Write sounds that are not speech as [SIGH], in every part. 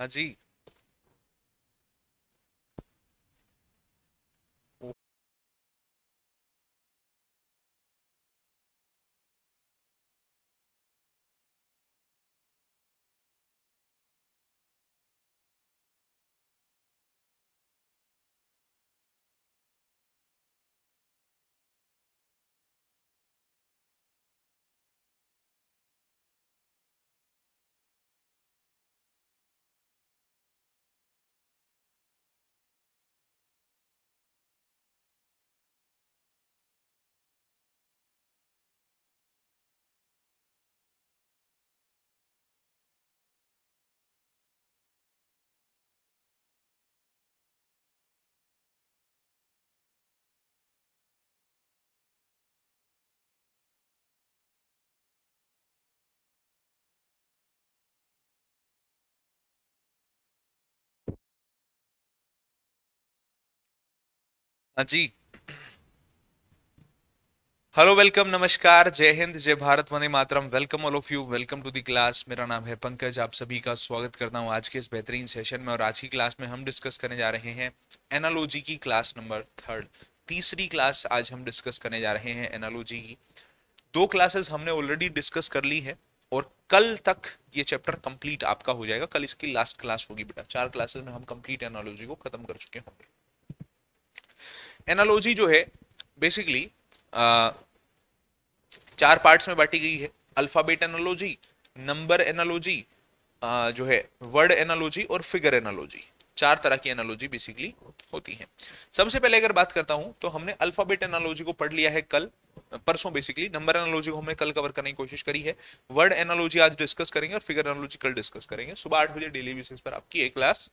हाँ जी हाँ जी hello welcome नमस्कार जय हिंद जय भारत वने मातरम welcome all of you welcome to the class मेरा नाम है पंकज आप सभी का स्वागत करता हूँ आज के इस बेहतरीन सेशन में और आज की क्लास में हम डिस्कस करने जा रहे हैं एनालॉजी की क्लास नंबर थर्ड तीसरी क्लास आज हम डिस्कस करने जा रहे हैं एनालॉजी की दो क्लासेस हमने ऑलरेडी डिस्कस कर ली है और कल तक ये चैप्टर कंप्लीट आपका हो जाएगा कल इसकी लास्ट क्लास होगी बेटा चार क्लासेस में हम कंप्लीट एनालॉजी को खत्म कर चुके होंगे एनालॉजी जो है बेसिकली चार पार्ट्स में बांटी गई है अल्फाबेट एनालॉजी नंबर एनालॉजी जो है वर्ड एनालॉजी और फिगर एनालॉजी चार तरह की एनालॉजी बेसिकली होती है सबसे पहले अगर बात करता हूं तो हमने अल्फाबेट एनालॉजी को पढ़ लिया है कल परसों बेसिकली नंबर एनालॉजी को हमने कल कवर करने की कोशिश करी है वर्ड एनालॉजी आज डिस्कस करेंगे और फिगर एनालॉजी कल डिस्कस करेंगे सुबह आठ बजे डेली बेसिस पर आपकी एक क्लास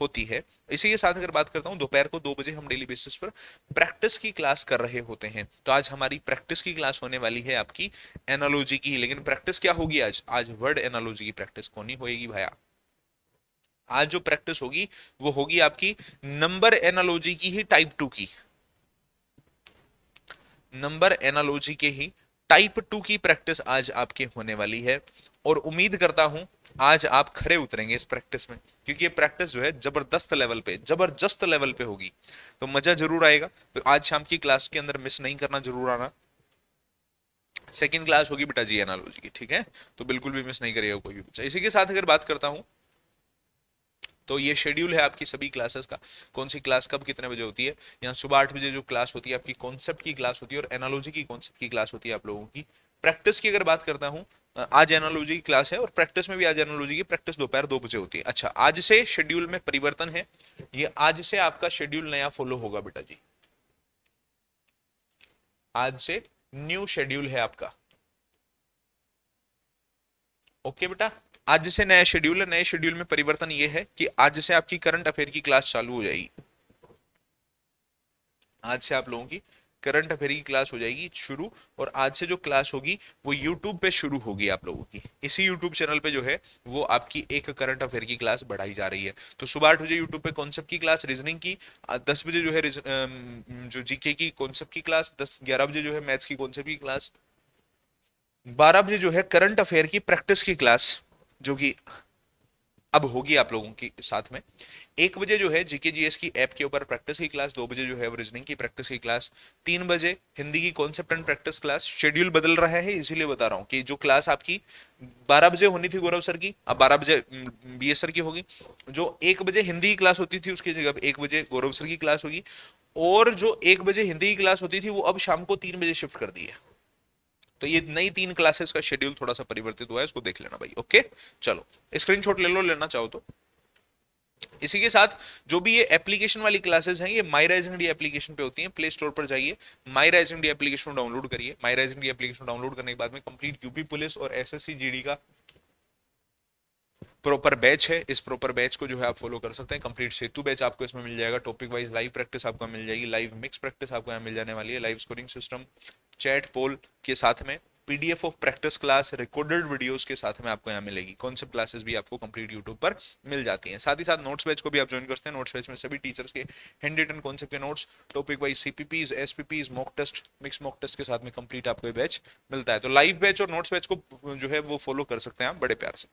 होती है इसी के साथ अगर बात करता हूँ दोपहर को दो बजे हम डेली बेसिस पर प्रैक्टिस की क्लास कर रहे होते हैं तो आज हमारी प्रैक्टिस की क्लास होने वाली है आपकी एनालॉजी की लेकिन प्रैक्टिस क्या होगी आज आज वर्ड एनालॉजी की प्रैक्टिस कौन होगी भैया आज जो प्रैक्टिस होगी वो होगी आपकी नंबर एनालॉजी की ही टाइप टू की नंबर एनालॉजी के ही टाइप टू की प्रैक्टिस आज आपके होने वाली है और उम्मीद करता हूं आज आप खड़े उतरेंगे इस प्रैक्टिस में क्योंकि ये प्रैक्टिस जो है जबरदस्त लेवल पे जबरदस्त लेवल पे होगी तो मजा जरूर आएगा तो आज शाम की क्लास के अंदर मिस नहीं करना जरूर आना सेकेंड क्लास होगी बेटा जी एनालॉजी की ठीक है तो बिल्कुल भी मिस नहीं करेगा कोई भी बच्चा इसी के साथ अगर बात करता हूँ तो ये शेड्यूल है आपकी सभी क्लासेस का कौन सी क्लास कब कितने बजे होती है यहाँ सुबह आठ बजे जो क्लास होती है आपकी कॉन्सेप्ट की क्लास होती है और एनालॉजी की कॉन्सेप्ट की क्लास होती है आप लोगों की प्रैक्टिस की अगर बात करता हूँ आज एनोलॉजी की क्लास है और प्रैक्टिस में भी आज एनोलॉजी की प्रैक्टिस दोपहर दो बजे होती है अच्छा आज से शेड्यूल में परिवर्तन है ये आज से आपका शेड्यूल नया फॉलो होगा बेटा जी आज से न्यू शेड्यूल है आपका ओके बेटा आज से नया शेड्यूल है नए शेड्यूल में परिवर्तन ये है कि आज से आपकी करंट अफेयर की क्लास चालू हो जाएगी आज से आप लोगों की करंट अफेयर की क्लास हो जाएगी शुरू और आज से जो क्लास होगी वो यूट्यूब पे शुरू होगी आप लोगों की इसी यूट्यूब चैनल पे जो है वो आपकी एक करंट अफेयर की क्लास बढ़ाई जा रही है तो सुबह आठ बजे यूट्यूब पे कॉन्सेप्ट की क्लास रीजनिंग की दस बजे जो है जो जीके की कॉन्सेप्ट की क्लास दस ग्यारह बजे जो है मैथ्स की कॉन्सेप्ट की क्लास बारह बजे जो है करंट अफेयर की प्रैक्टिस की क्लास जो कि अब होगी आप लोगों के साथ में एक बजे जो है जीके जीएस की ऐप के ऊपर प्रैक्टिस की क्लास दो बजे जो है रीजनिंग की प्रैक्टिस की क्लास तीन बजे हिंदी की concept and practice class schedule बदल रहा है इसीलिए बता रहा हूँ कि जो क्लास आपकी बारह बजे होनी थी गौरव सर की अब बारह बजे बी सर की होगी जो एक बजे हिंदी की क्लास होती थी उसकी जगह अब एक बजे गौरव सर की क्लास होगी और जो एक बजे हिंदी की क्लास होती थी वो अब शाम को तीन बजे शिफ्ट कर दी है तो ये नई तीन क्लासेस का शेड्यूल थोड़ा सा परिवर्तित हुआ है इसको देख लेना भाई ओके चलो स्क्रीन ले लो लेना चाहो तो इसी के साथ जो भी ये एप्लीकेशन वाली क्लासेस हैं ये माई राइजिंग डी एप्लीकेशन पे होती हैं प्ले स्टोर पर जाइए my rising D application download करिए my rising D application download करने के बाद में कंप्लीट यूपी पुलिस और एसएससी जीडी का प्रॉपर बैच है इस प्रॉपर बैच को जो है आप फॉलो कर सकते हैं कंप्लीट सेतु बैच आपको इसमें मिल जाएगा टॉपिक वाइज लाइव प्रैक्टिस आपको मिल जाएगी लाइव मिक्स प्रैक्टिस आपको यहाँ मिल जाने वाली है live scoring system chat poll के साथ में PDF of practice class recorded videos के साथ में आपको यहाँ मिलेगी कॉन्सेप्ट क्लासेस भी आपको कंप्लीट यूट्यूब पर मिल जाती हैं साथ ही साथ नोट्स बैच को भी आप ज्वाइन करते हैं नोट्स बैच में सभी टीचर्स के हैंड रिटन कॉन्सेप्ट के notes topic wise CPPs SPPs mock test mix mock test के साथ में कंप्लीट आपको बैच मिलता है तो लाइव बैच और नोट्स बैच को जो है वो फॉलो कर सकते हैं आप बड़े प्यार से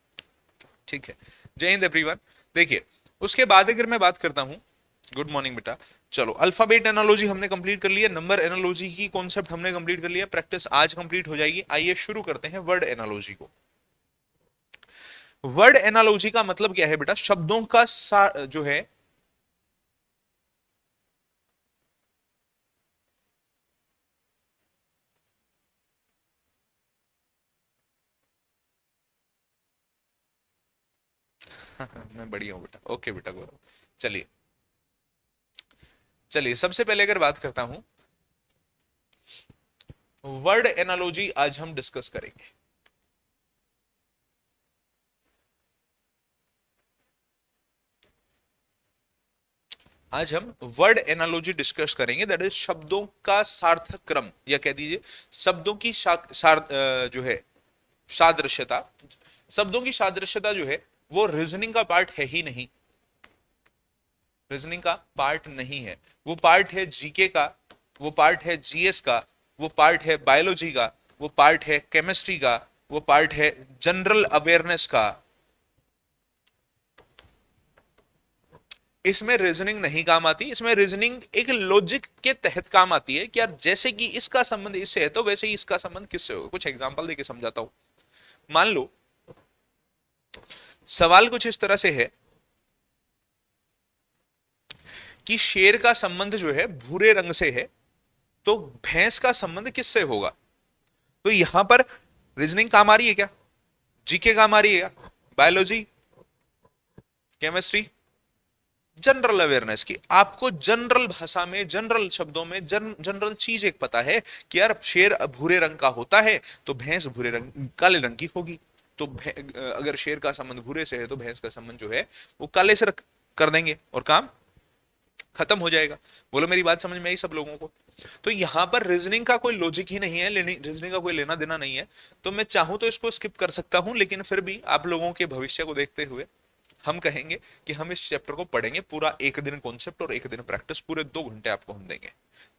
ठीक है जय हिंद एवरी देखिए उसके बाद अगर मैं बात करता हूँ गुड मॉर्निंग बेटा चलो अल्फाबेट एनालॉजी हमने कंप्लीट कर लिया नंबर एनालॉजी की कॉन्सेप्ट हमने कंप्लीट कर लिया प्रैक्टिस आज कंप्लीट हो जाएगी आइए शुरू करते हैं वर्ड एनालॉजी को वर्ड एनालॉजी का मतलब क्या है बेटा शब्दों का जो है [LAUGHS] मैं बढ़िया हूँ बेटा ओके बेटा गौरव चलिए चलिए सबसे पहले अगर बात करता हूं वर्ड एनालॉजी आज हम डिस्कस करेंगे आज हम वर्ड एनालॉजी डिस्कस करेंगे दैट इज शब्दों का सार्थक क्रम या कह दीजिए शब्दों की सार्थ जो है सादृश्यता शब्दों की सादृश्यता जो है वो रीजनिंग का पार्ट है ही नहीं रीजनिंग का पार्ट नहीं है वो पार्ट है जीके का वो पार्ट है जीएस का वो पार्ट है बायोलॉजी का वो पार्ट है केमिस्ट्री का वो पार्ट है जनरल अवेयरनेस का इसमें रीजनिंग नहीं काम आती इसमें रीजनिंग एक लॉजिक के तहत काम आती है कि यार जैसे कि इसका संबंध इससे है तो वैसे ही इसका संबंध किससे होगा कुछ एग्जांपल देके समझाता हूं मान लो सवाल कुछ इस तरह से है कि शेर का संबंध जो है भूरे रंग से है तो भैंस का संबंध किससे होगा तो यहां पर रीजनिंग काम आ रही है क्या जीके काम आ रही है क्या बायोलॉजी केमिस्ट्री जनरल अवेयरनेस कि आपको जनरल भाषा में जनरल शब्दों में जन जनरल चीज एक पता है कि यार शेर भूरे रंग का होता है तो भैंस भूरे रंग काले रंग की होगी तो अगर शेर का संबंध भूरे से है तो भैंस का संबंध जो है वो काले से रख, कर देंगे और काम खत्म हो जाएगा बोलो मेरी बात समझ में आई सब लोगों को तो यहां पर रीजनिंग का कोई लॉजिक ही नहीं है रीजनिंग का कोई लेना देना नहीं है तो मैं चाहूं तो इसको स्किप कर सकता हूं लेकिन फिर भी आप लोगों के भविष्य को देखते हुए हम कहेंगे कि हम इस चैप्टर को पढ़ेंगे पूरा एक दिन कॉन्सेप्ट और एक दिन प्रैक्टिस पूरे दो घंटे आपको हम देंगे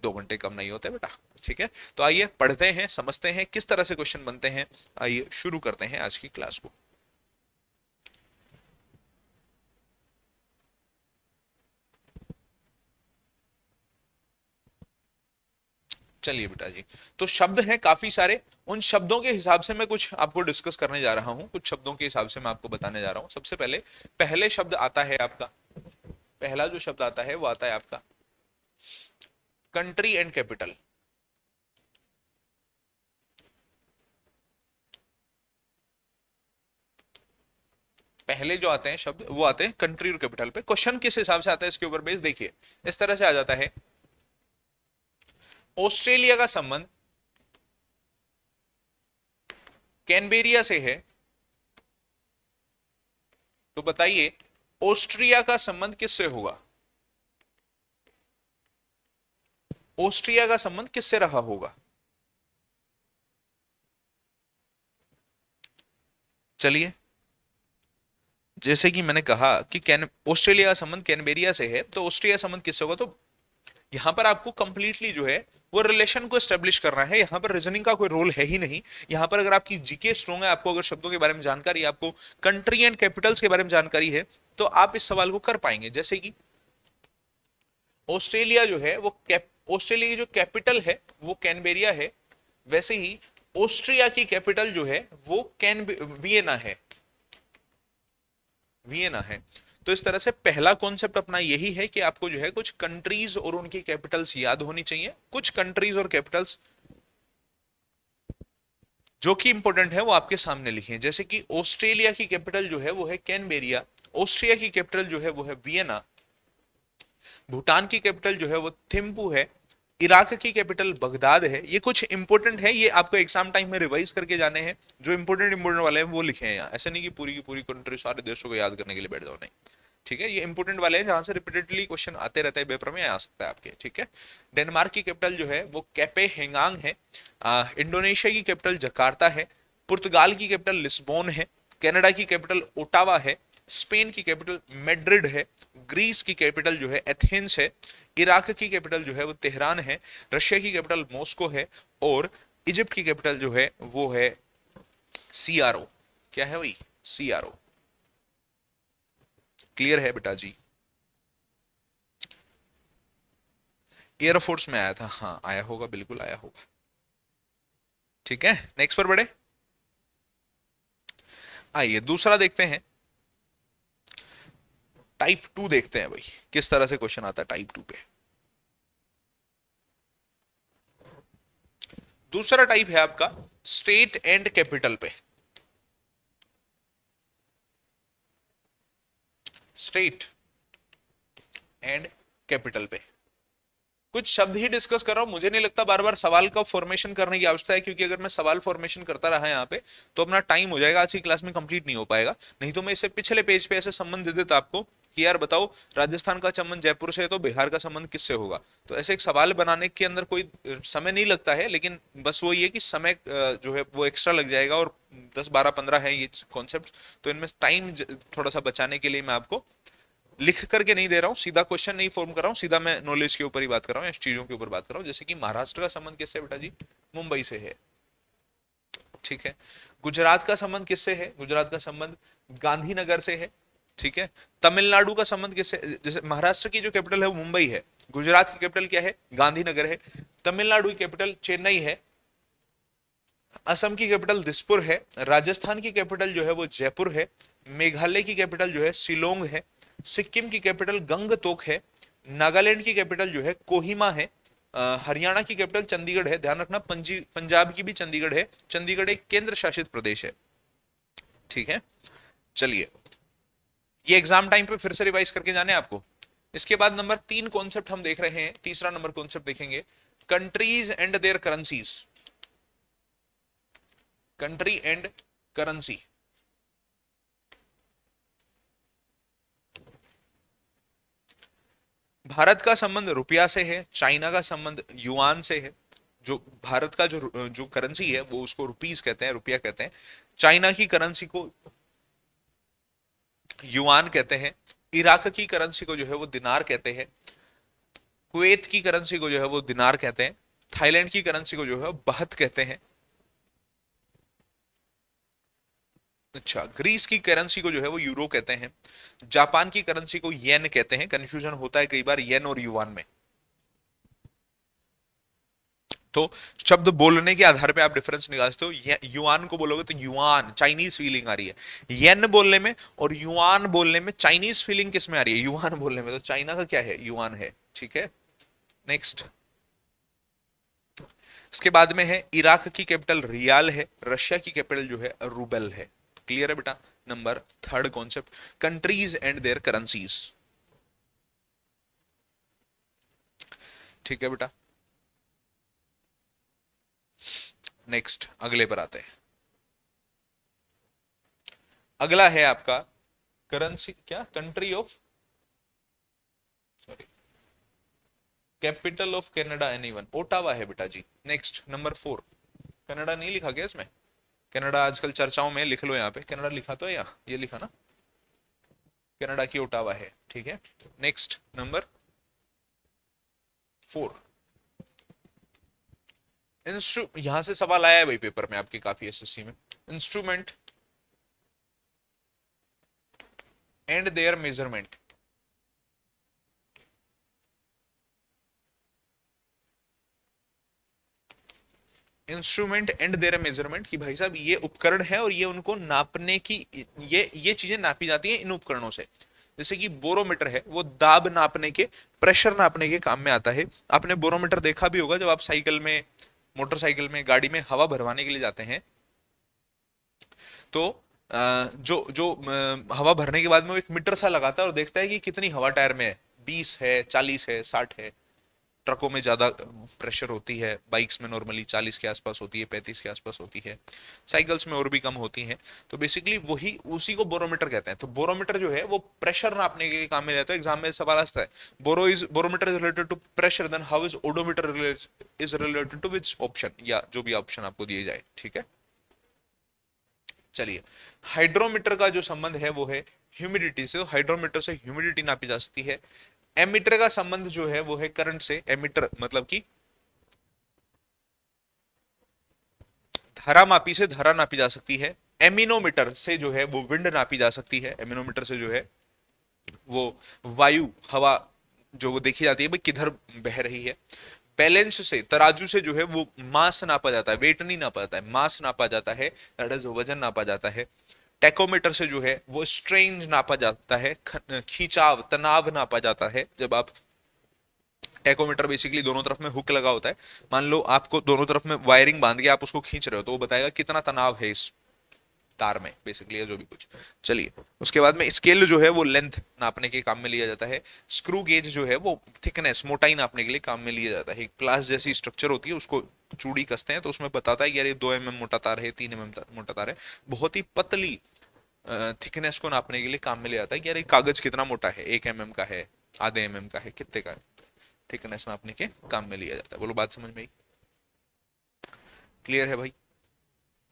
दो घंटे कम नहीं होते बेटा ठीक है तो आइए पढ़ते हैं समझते हैं किस तरह से क्वेश्चन बनते हैं आइए शुरू करते हैं आज की क्लास को चलिए बेटा जी तो शब्द हैं काफी सारे उन शब्दों के हिसाब से मैं कुछ आपको डिस्कस करने जा रहा हूं कुछ शब्दों के हिसाब से मैं आपको बताने जा रहा हूं सबसे पहले पहले शब्द आता है आपका पहला जो शब्द आता है वो आता है आपका कंट्री एंड कैपिटल पहले जो आते हैं शब्द वो आते हैं कंट्री और कैपिटल पे क्वेश्चन किस हिसाब से आता है इसके ऊपर बेस देखिए इस तरह से आ जाता है ऑस्ट्रेलिया का संबंध कैनबेरिया से है तो बताइए ऑस्ट्रिया का संबंध किससे होगा ऑस्ट्रिया का संबंध किससे रहा होगा चलिए जैसे कि मैंने कहा कि कैन ऑस्ट्रेलिया का संबंध कैनबेरिया से है तो ऑस्ट्रिया संबंध किससे होगा तो यहां पर आपको कंप्लीटली जो है वो रिलेशन को स्टेब्लिश करना है यहां पर रीजनिंग का कोई रोल है ही नहीं यहां पर अगर आपकी जीके स्ट्रॉन्ग है आपको अगर शब्दों के बारे में जानकारी आपको कंट्री एंड कैपिटल्स के बारे में जानकारी है तो आप इस सवाल को कर पाएंगे जैसे कि ऑस्ट्रेलिया जो है वो ऑस्ट्रेलिया की जो कैपिटल है वो कैनबेरिया है वैसे ही ऑस्ट्रिया की कैपिटल जो है वो कैन वियना है वियना है तो इस तरह से पहला कॉन्सेप्ट अपना यही है कि आपको जो है कुछ कंट्रीज और उनकी कैपिटल्स याद होनी चाहिए कुछ कंट्रीज और कैपिटल्स जो कि इंपॉर्टेंट है वो आपके सामने लिखे जैसे कि ऑस्ट्रेलिया की कैपिटल जो है वो है कैनबेरिया ऑस्ट्रिया की कैपिटल जो है वो है वियना भूटान की कैपिटल जो है वो थिम्पू है इराक की कैपिटल बगदाद है ये कुछ इंपॉर्टेंट है ये आपको एग्जाम टाइम में रिवाइज करके जाने हैं जो इंपॉर्टेंट इंपोर्टेंट वाले हैं वो लिखे हैं ऐसे नहीं कि पूरी की पूरी कंट्री सारे देशों को याद करने के लिए बैठ जाओ नहीं ठीक है ये इंपोर्टेंट वाले हैं जहां से रिपीटेडली क्वेश्चन आते रहते हैं पेपर में आ सकता है आपके ठीक है डेनमार्क की कैपिटल जो है वो कैपे हेंगांग है इंडोनेशिया की कैपिटल जकार्ता है पुर्तगाल की कैपिटल लिस्बोन है कैनेडा की कैपिटल ओटावा है स्पेन की कैपिटल मेड्रिड है ग्रीस की कैपिटल जो है एथेंस है इराक की कैपिटल जो है वो तेहरान है रशिया की कैपिटल मॉस्को है और इजिप्ट की कैपिटल जो है वो है सीआरओ क्या है वही सीआरओ क्लियर है बेटा जी एयरफोर्स में आया था हाँ आया होगा बिल्कुल आया होगा ठीक है नेक्स्ट पर बढ़े आइए दूसरा देखते हैं टाइप टू देखते हैं भाई किस तरह से क्वेश्चन आता है टाइप टू पे दूसरा टाइप है आपका स्टेट एंड कैपिटल पे स्टेट एंड कैपिटल पे कुछ शब्द ही डिस्कस कर रहा हूं मुझे नहीं लगता बार बार सवाल का फॉर्मेशन करने की आवश्यकता है क्योंकि अगर मैं सवाल फॉर्मेशन करता रहा यहाँ पे तो अपना टाइम हो जाएगा आज की क्लास में कंप्लीट नहीं हो पाएगा नहीं तो मैं इसे पिछले पेज पे ऐसे संबंध दे देता आपको कि यार बताओ राजस्थान का संबंध जयपुर से है तो बिहार का संबंध किससे होगा तो ऐसे एक सवाल बनाने के अंदर कोई समय नहीं लगता है लेकिन बस वो ये कि समय जो है वो एक्स्ट्रा लग जाएगा और दस बारह पंद्रह है ये कॉन्सेप्ट तो इनमें टाइम थोड़ा सा बचाने के लिए मैं आपको लिख करके नहीं दे रहा हूँ सीधा क्वेश्चन नहीं फॉर्म कर रहा हूँ सीधा मैं नॉलेज के ऊपर ही बात कर रहा हूँ इस चीजों के ऊपर बात कर रहा हूँ जैसे कि महाराष्ट्र का संबंध किससे बेटा जी मुंबई से है ठीक है गुजरात का संबंध किससे है गुजरात का संबंध गांधीनगर से है ठीक है तमिलनाडु का संबंध किससे जैसे महाराष्ट्र की जो कैपिटल है वो मुंबई है गुजरात की कैपिटल क्या है गांधीनगर है तमिलनाडु की कैपिटल चेन्नई है असम की कैपिटल दिसपुर है राजस्थान की कैपिटल जो है वो जयपुर है मेघालय की कैपिटल जो है शिलोंग है सिक्किम की कैपिटल गंगतोक है नागालैंड की कैपिटल जो है कोहिमा है हरियाणा की कैपिटल चंडीगढ़ है ध्यान रखना पंजाब की भी चंडीगढ़ है चंडीगढ़ एक केंद्र शासित प्रदेश है ठीक है चलिए ये एग्जाम टाइम पे फिर से रिवाइज करके जाने आपको इसके बाद नंबर तीन कॉन्सेप्ट हम देख रहे हैं तीसरा नंबर कॉन्सेप्ट देखेंगे countries and their currencies country and currency Bharat का संबंध रुपया से है चाइना का संबंध युआन से है जो भारत का जो जो करेंसी है वो उसको रुपीस कहते हैं रुपया कहते हैं चाइना की करेंसी को युआन कहते हैं इराक की करेंसी को जो है वो दिनार कहते हैं कुवैत की करेंसी को जो है वो दिनार कहते हैं थाईलैंड की करेंसी को जो है बहत कहते हैं अच्छा ग्रीस की करेंसी को जो है वो यूरो कहते हैं जापान की करेंसी को येन कहते हैं कंफ्यूजन होता है कई बार येन और युआन में तो शब्द बोलने के आधार पे आप डिफरेंस निकाल सकते हो युआन को बोलोगे तो युआन चाइनीज फीलिंग आ रही है येन बोलने में और युआन बोलने में चाइनीज फीलिंग किस में आ रही है युआन बोलने में तो चाइना का क्या है युआन है ठीक है नेक्स्ट इसके बाद में है इराक की कैपिटल रियाल है रशिया की कैपिटल जो है रूबेल है क्लियर है बेटा number third concept countries and their currencies ठीक है बेटा नेक्स्ट अगले पर आते हैं अगला है आपका करेंसी क्या country of sorry capital of Canada any one Ottawa है बेटा जी नेक्स्ट नंबर फोर कनाडा नहीं लिखा गया इसमें कनाडा आजकल चर्चाओं में लिख लो यहाँ पे कनाडा लिखा तो है यहाँ ये लिखा ना कनाडा की ओटावा है ठीक है नेक्स्ट नंबर फोर इंस्ट्रू यहां से सवाल आया है भाई पेपर में आपके काफी एसएससी में instrument and their measurement instrument and their measurement कि भाई साहब ये उपकरण है और ये उनको नापने की ये ये चीजें नापी जाती हैं इन उपकरणों से जैसे कि बोरोमीटर है वो दाब नापने के प्रेशर नापने के काम में आता है आपने बोरोमीटर देखा भी होगा जब आप साइकिल में मोटरसाइकिल में गाड़ी में हवा भरवाने के लिए जाते हैं तो जो जो हवा भरने के बाद में वो एक मीटर सा लगाता है और देखता है कि कितनी हवा टायर में है बीस है चालीस है साठ है ट्रकों में ज़्यादा प्रेशर होती है बाइक्स में नॉर्मली 40 के आसपास होती है 35 के आसपास होती है साइकिल्स में और भी कम होती हैं तो बेसिकली वही उसी को बोरोमीटर कहते हैं तो बोरोमीटर जो है वो प्रेशर नापने के काम में रहता है एग्जाम में सवाल आता है baro is barometer is related to pressure then how is odometer is related to which option या जो भी ऑप्शन आपको दिए जाए ठीक है चलिए हाइड्रोमीटर का जो संबंध है वो है ह्यूमिडिटी से हाइड्रोमीटर तो से ह्यूमिडिटी नापी जा सकती है एमिटर का संबंध जो है वो है करंट से एमिटर मतलब कि धारा मापी से धारा नापी जा सकती है एमिनोमीटर से जो है वो विंड नापी जा सकती है एमिनोमीटर से जो है वो वायु हवा जो वो देखी जाती है भाई किधर बह रही है बैलेंस से तराजू से जो है वो मास नापा जाता है वेट नहीं नापा जाता है मास नापा जाता है वजन नापा जाता है टेकोमीटर से जो है वो स्ट्रेंज नापा जाता है खींचाव तनाव नापा जाता है जब आप टेकोमीटर बेसिकली दोनों तरफ में हुक लगा होता है मान लो आपको दोनों तरफ में वायरिंग बांध के आप उसको खींच रहे हो तो वो बताएगा कितना तनाव है इस तार में बेसिकली जो भी कुछ चलिए उसके बाद में स्केल जो है वो लेंथ नापने के काम में लिया जाता है स्क्रू गेज जो है वो थिकनेस मोटाई नापने के लिए काम में लिया जाता है एक प्लास जैसी स्ट्रक्चर होती है उसको चूड़ी कसते हैं तो उसमें बताता है कि यार ये दो एम एम मोटा तार है तीन एम एम मोटा तार है बहुत ही पतली थिकनेस को नापने के लिए काम में ले जाता है यार ये कागज कितना मोटा है एक एम mm का है आधे एम mm का है कितने का है थिकनेस नापने के काम में लिया जाता है बोलो बात समझ में आई क्लियर है भाई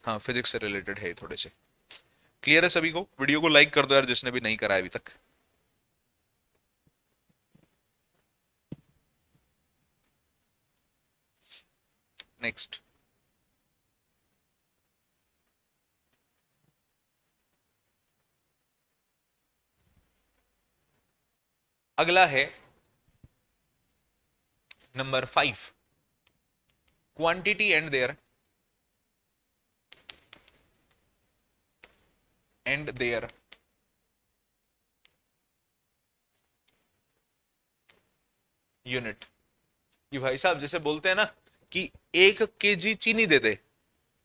हाँ फिजिक्स से रिलेटेड है थोड़े से क्लियर है सभी को वीडियो को लाइक कर दो यार जिसने भी नहीं कराया अभी तक नेक्स्ट अगला है number five quantity and their and their unit ये भाई साहब जैसे बोलते हैं ना कि एक केजी चीनी दे दे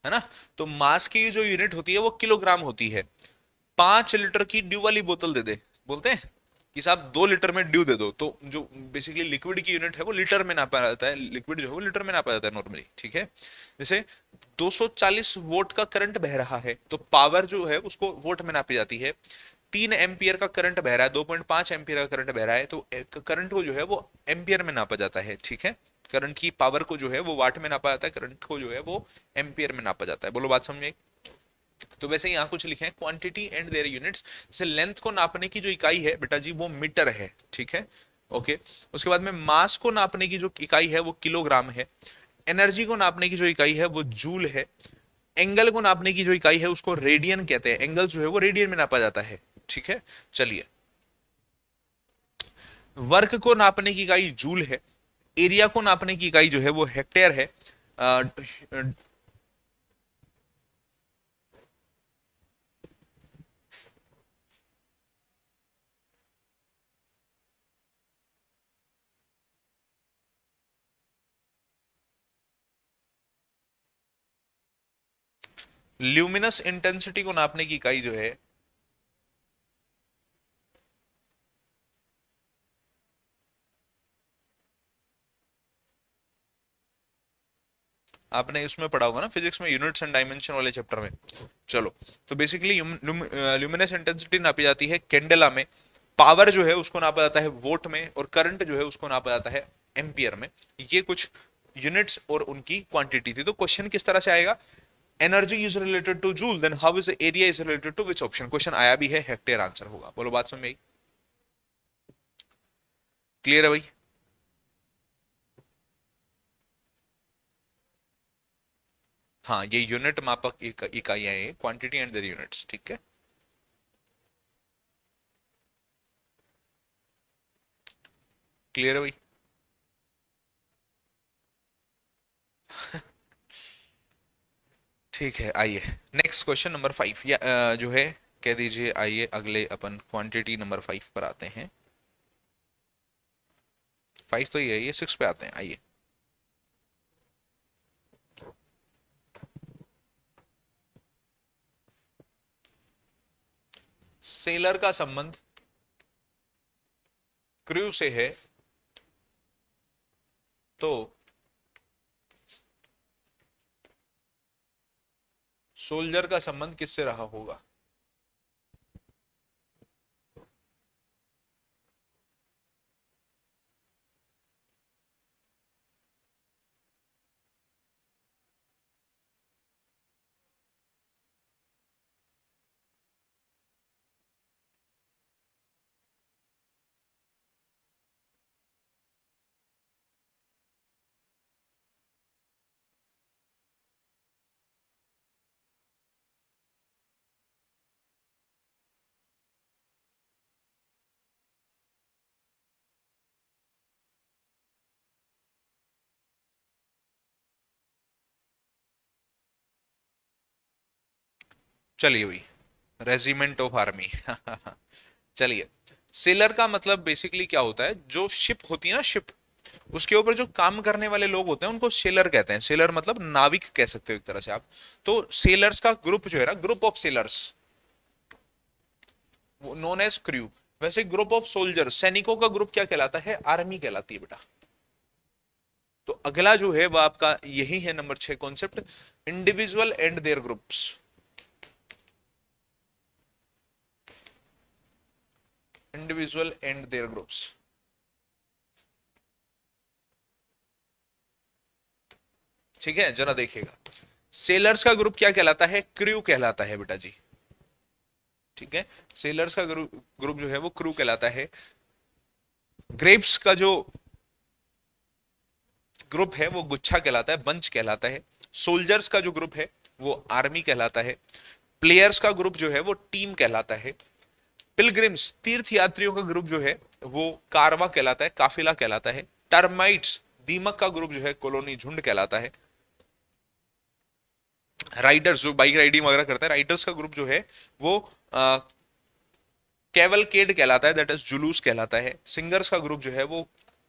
है ना तो मास की जो यूनिट होती है वो किलोग्राम होती है पांच लीटर की ड्यू वाली बोतल दे दे बोलते हैं कि साहब दो लीटर में ड्यू दे दो तो जो बेसिकली लिक्विड की यूनिट है वो लीटर में नापा जाता है लिक्विड जो है वो लीटर में नापा जाता है नॉर्मली ठीक है जैसे 240 वोट का करंट बह रहा है तो पावर जो है उसको वोट में नापी जाती है तीन एम्पियर का करंट बह रहा है दो पॉइंट पांच एम्पियर का करंट बह रहा है तो करंट को जो है वो एम्पियर में नापा जाता है ठीक है करंट की पावर को जो है वो वाट में नापा जाता है करंट को जो है वो एम्पियर में नापा जाता है बोलो बात समझे तो वैसे यहाँ कुछ लिखे हैं क्वांटिटी एंड देर यूनिट्स जैसे लेंथ को नापने की जो इकाई है बेटा जी वो मीटर है ठीक है ओके उसके बाद में मास को नापने की जो इकाई है वो किलोग्राम है एनर्जी को नापने की जो इकाई है वो जूल है एंगल को नापने की जो इकाई है उसको रेडियन कहते हैं एंगल जो है वो रेडियन में नापा जाता है ठीक है चलिए वर्क को नापने की इकाई जूल है एरिया को नापने की इकाई जो है वो हेक्टेयर है ल्यूमिनस इंटेंसिटी को नापने की इकाई जो है आपने इसमें पढ़ा होगा ना फिजिक्स में यूनिट्स एंड डायमेंशन वाले चैप्टर में चलो तो बेसिकली ल्यूमिनस इंटेंसिटी नापी जाती है कैंडेला में पावर जो है उसको नापा जाता है वोट में और करंट जो है उसको नापा जाता है एम्पियर में ये कुछ यूनिट्स और उनकी क्वांटिटी थी तो क्वेश्चन किस तरह से आएगा energy is related to joule then how is area is related to which option question आया भी है हेक्टेयर आंसर होगा बोलो बात समझ आई क्लियर है भाई हाँ ये यूनिट मापक इकाइयां ये क्वांटिटी एंड दर यूनिट्स ठीक है क्लियर है भाई [LAUGHS] ठीक है आइए नेक्स्ट क्वेश्चन नंबर फाइव या जो है कह दीजिए आइए अगले अपन क्वांटिटी नंबर फाइव पर आते हैं फाइव तो ये है ये सिक्स पे आते हैं आइए सेलर का संबंध क्रू से है तो सोल्जर का संबंध किससे रहा होगा [LAUGHS] चलिए भाई रेजिमेंट ऑफ आर्मी चलिए सेलर का मतलब बेसिकली क्या होता है जो शिप होती है ना शिप उसके ऊपर जो काम करने वाले लोग होते हैं उनको सेलर कहते हैं सेलर मतलब नाविक कह सकते हो एक तरह से आप तो सेलर्स का ग्रुप जो है ना group of sailors known as crew वैसे ग्रुप ऑफ सोल्जर सैनिकों का ग्रुप क्या कहलाता है आर्मी कहलाती है बेटा तो अगला जो है वह आपका यही है नंबर छह concept individual and their groups individual and their groups ठीक है जरा देखिएगा सेलर्स का ग्रुप क्या कहलाता है क्रू कहलाता है बेटा जी ठीक है सेलर्स का ग्रुप ग्रुप जो है वो क्रू कहलाता है ग्रेप्स का जो ग्रुप है वो गुच्छा कहलाता है बंच कहलाता है सोल्जर्स का जो ग्रुप है वो आर्मी कहलाता है प्लेयर्स का ग्रुप जो है वो टीम कहलाता है पिलग्रिम्स तीर्थ यात्रियों का ग्रुप जो है वो कारवा कहलाता है काफिला कहलाता है टर्माइट्स दीमक का ग्रुप जो है कॉलोनी झुंड कहलाता है राइडर्स जो बाइक राइडिंग वगैरह करते हैं राइडर्स का ग्रुप जो है वो आ, केवलकेड कहलाता है दैट इज जुलूस कहलाता है सिंगर्स का ग्रुप जो है वो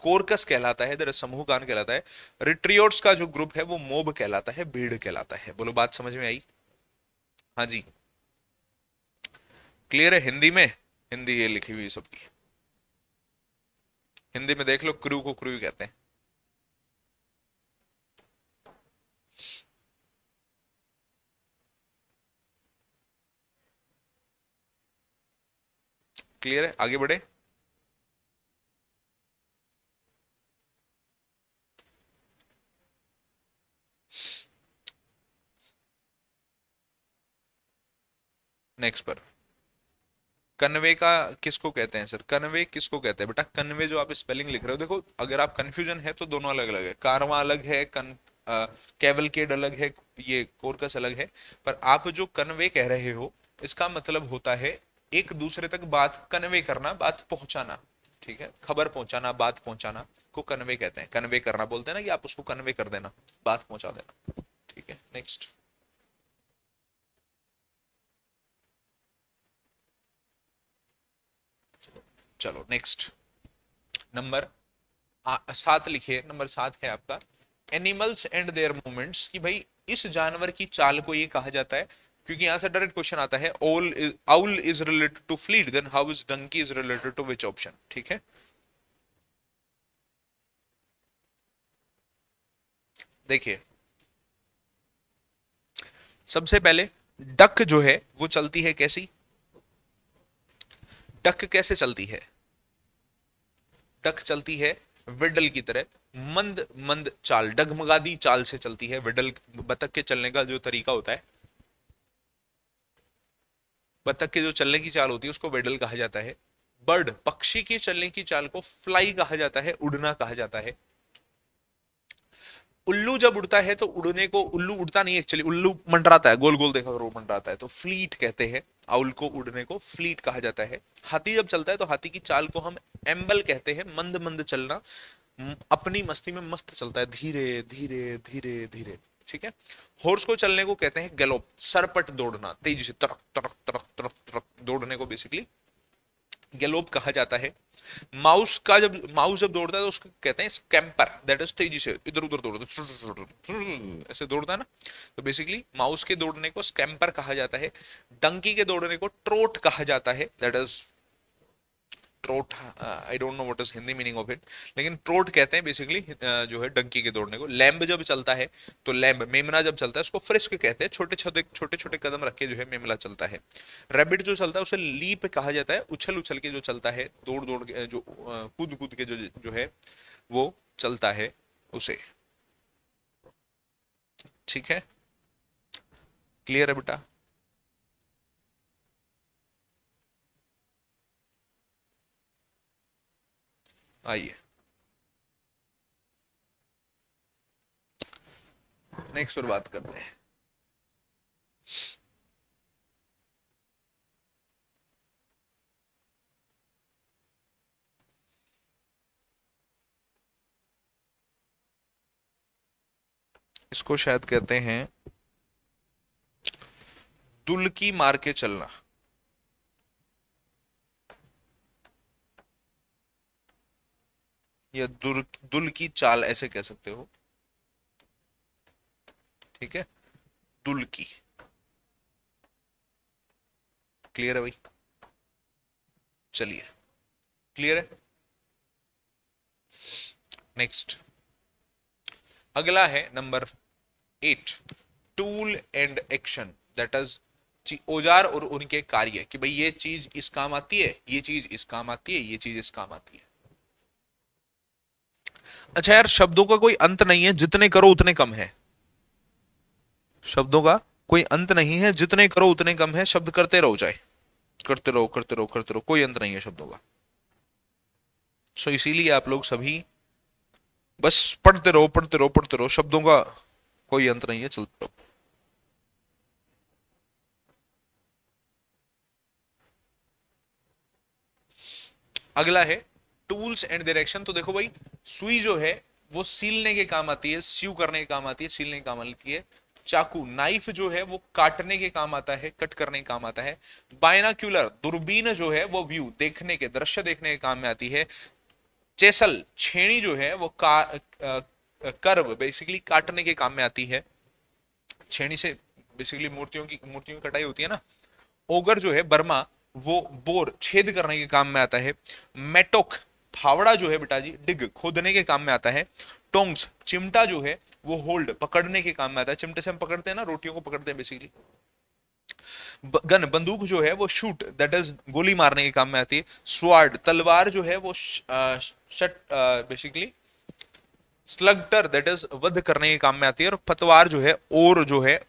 कोरकस कहलाता है दैट इज समूह गान कहलाता है रिट्रियोट्स का जो ग्रुप है वो मोब कहलाता है भीड़ कहलाता है बोलो बात समझ में आई हाँ जी क्लियर है हिंदी में हिंदी ये लिखी हुई सबकी हिंदी में देख लो क्रू को क्रू कहते हैं क्लियर है आगे बढ़े नेक्स्ट पर कन्वे का किसको कहते हैं सर कन्वे किसको कहते हैं बेटा कन्वे जो आप स्पेलिंग लिख रहे हो देखो अगर आप कंफ्यूजन है तो दोनों अलग अलग है कारवा अलग है कन केवल केड अलग है ये कोरकस अलग है पर आप जो कन्वे कह रहे हो इसका मतलब होता है एक दूसरे तक बात कन्वे करना बात पहुंचाना ठीक है खबर पहुंचाना बात पहुंचाना को कन्वे कहते हैं कन्वे करना बोलते हैं ना कि आप उसको कन्वे कर देना बात पहुंचा देना ठीक है नेक्स्ट चलो नेक्स्ट नंबर सात लिखिए नंबर सात है आपका एनिमल्स एंड देयर मूवमेंट्स कि भाई इस जानवर की चाल को ये कहा जाता है क्योंकि यहां से डायरेक्ट क्वेश्चन आता है owl owl is related to fleet then how is donkey is related to which option ठीक है देखिए सबसे पहले डक जो है वो चलती है कैसी टक कैसे चलती है टक चलती है विडल की तरह मंद मंद चाल डगमगादी चाल से चलती है विडल बतख के चलने का जो तरीका होता है बतख के जो चलने की चाल होती है उसको वेडल कहा जाता है बर्ड पक्षी के चलने की चाल को फ्लाई कहा जाता है उड़ना कहा जाता है उल्लू जब उड़ता है तो उड़ने को उल्लू उड़ता नहीं एक्चुअली उल्लू मंडराता है गोल गोल देखा करो मंडराता है तो फ्लीट कहते हैं आउल को उड़ने को फ्लीट कहा जाता है हाथी जब चलता है तो हाथी की चाल को हम एम्बल कहते हैं मंद मंद चलना अपनी मस्ती में मस्त चलता है धीरे धीरे धीरे धीरे ठीक है हॉर्स को चलने को कहते हैं गैलोप सरपट दौड़ना तेजी से तरक तरक तरक तरक तरक दौड़ने को बेसिकली गैलोप कहा जाता है माउस का जब माउस जब दौड़ता है तो उसको कहते हैं स्कैम्पर दैट इज तेजी से इधर उधर दौड़ता ऐसे दौड़ता है ना तो बेसिकली माउस के दौड़ने को स्कैम्पर कहा जाता है डंकी के दौड़ने को ट्रोट कहा जाता है that is trot I don't know what is Hindi meaning of it लेकिन ट्रोट कहते हैं बेसिकली uh, जो है डंकी के दौड़ने को लैम्ब जब चलता है तो लैम्ब मेमना जब चलता है उसको फ्रिस्क कहते हैं छोटे छोटे छोटे छोटे कदम रख के जो है मेमला चलता है रैबिट जो चलता है उसे लीप कहा जाता है उछल उछल के जो चलता है दौड़ दौड़ के जो uh, कूद कूद के जो जो है वो चलता है उसे ठीक है क्लियर है बेटा आइए नेक्स्ट और बात करते हैं इसको शायद कहते हैं तुल की मार के चलना या दुर दुल की चाल ऐसे कह सकते हो ठीक है दुल की क्लियर है भाई चलिए क्लियर है नेक्स्ट अगला है number eight tool and action that is औजार और उनके कार्य कि भाई ये चीज इस काम आती है ये चीज इस काम आती है ये चीज इस काम आती है अच्छा यार शब्दों का कोई अंत नहीं है जितने करो उतने कम है शब्दों का कोई अंत नहीं है जितने करो उतने कम है शब्द करते रहो चाहे करते रहो करते रहो करते रहो कोई अंत नहीं है शब्दों का सो इसीलिए आप लोग सभी बस पढ़ते रहो पढ़ते रहो पढ़ते रहो शब्दों का कोई अंत नहीं है चलते रहो अगला है टूल्स एंड डायरेक्शन तो देखो भाई सुई जो है वो सीलने के काम आती है सीव करने के काम आती है सीलने के काम आती है चाकू नाइफ जो है वो काटने के काम आता है कट करने के काम आता है बायनाक्यूलर दूरबीन जो है वो व्यू देखने के दृश्य देखने के काम में आती है चेसल छेणी जो है वो का, कर्व बेसिकली काटने के काम में आती है छेणी से बेसिकली मूर्तियों की मूर्तियों की कटाई होती है ना ओगर जो है बर्मा वो बोर छेद करने के काम में आता है मेटोक फावड़ा जो है बेटा जी डिग खोदने के काम में आता है टोंग्स चिमटा जो है वो होल्ड पकड़ने के काम में आता है चिमटे से हम पकड़ते हैं ना रोटियों को पकड़ते हैं बेसिकली गन बंदूक जो है वो शूट दैट इज गोली मारने के काम में आती है स्वाड तलवार जो है वो शट बेसिकली स्लगटर दैट इज वध करने के काम में आती है और फतवार जो है और जो है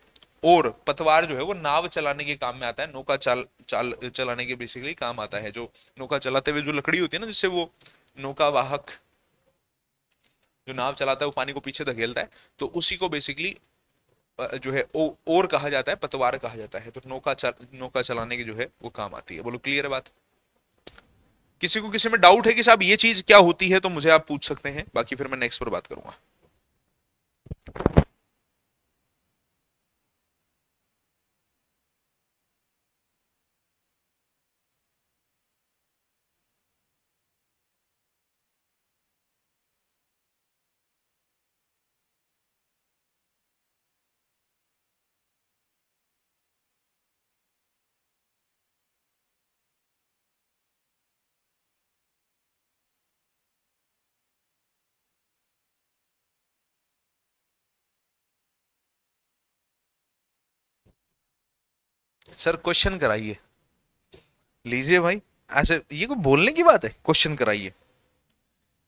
और पतवार जो है वो नाव चलाने के काम में आता है नौका चाल चाल चलाने के बेसिकली काम आता है जो नौका चलाते हुए जो लकड़ी होती है ना जिससे वो नौका वाहक जो नाव चलाता है वो पानी को पीछे धकेलता है तो उसी को बेसिकली जो है ओ, और कहा जाता है पतवार कहा जाता है तो नौका चल, नौका चलाने की जो है वो काम आती है बोलो क्लियर बात किसी को किसी में डाउट है कि साहब ये चीज क्या होती है तो मुझे आप पूछ सकते हैं बाकी फिर मैं नेक्स्ट पर बात करूंगा सर क्वेश्चन कराइए लीजिए भाई ऐसे ये कोई बोलने की बात है क्वेश्चन कराइए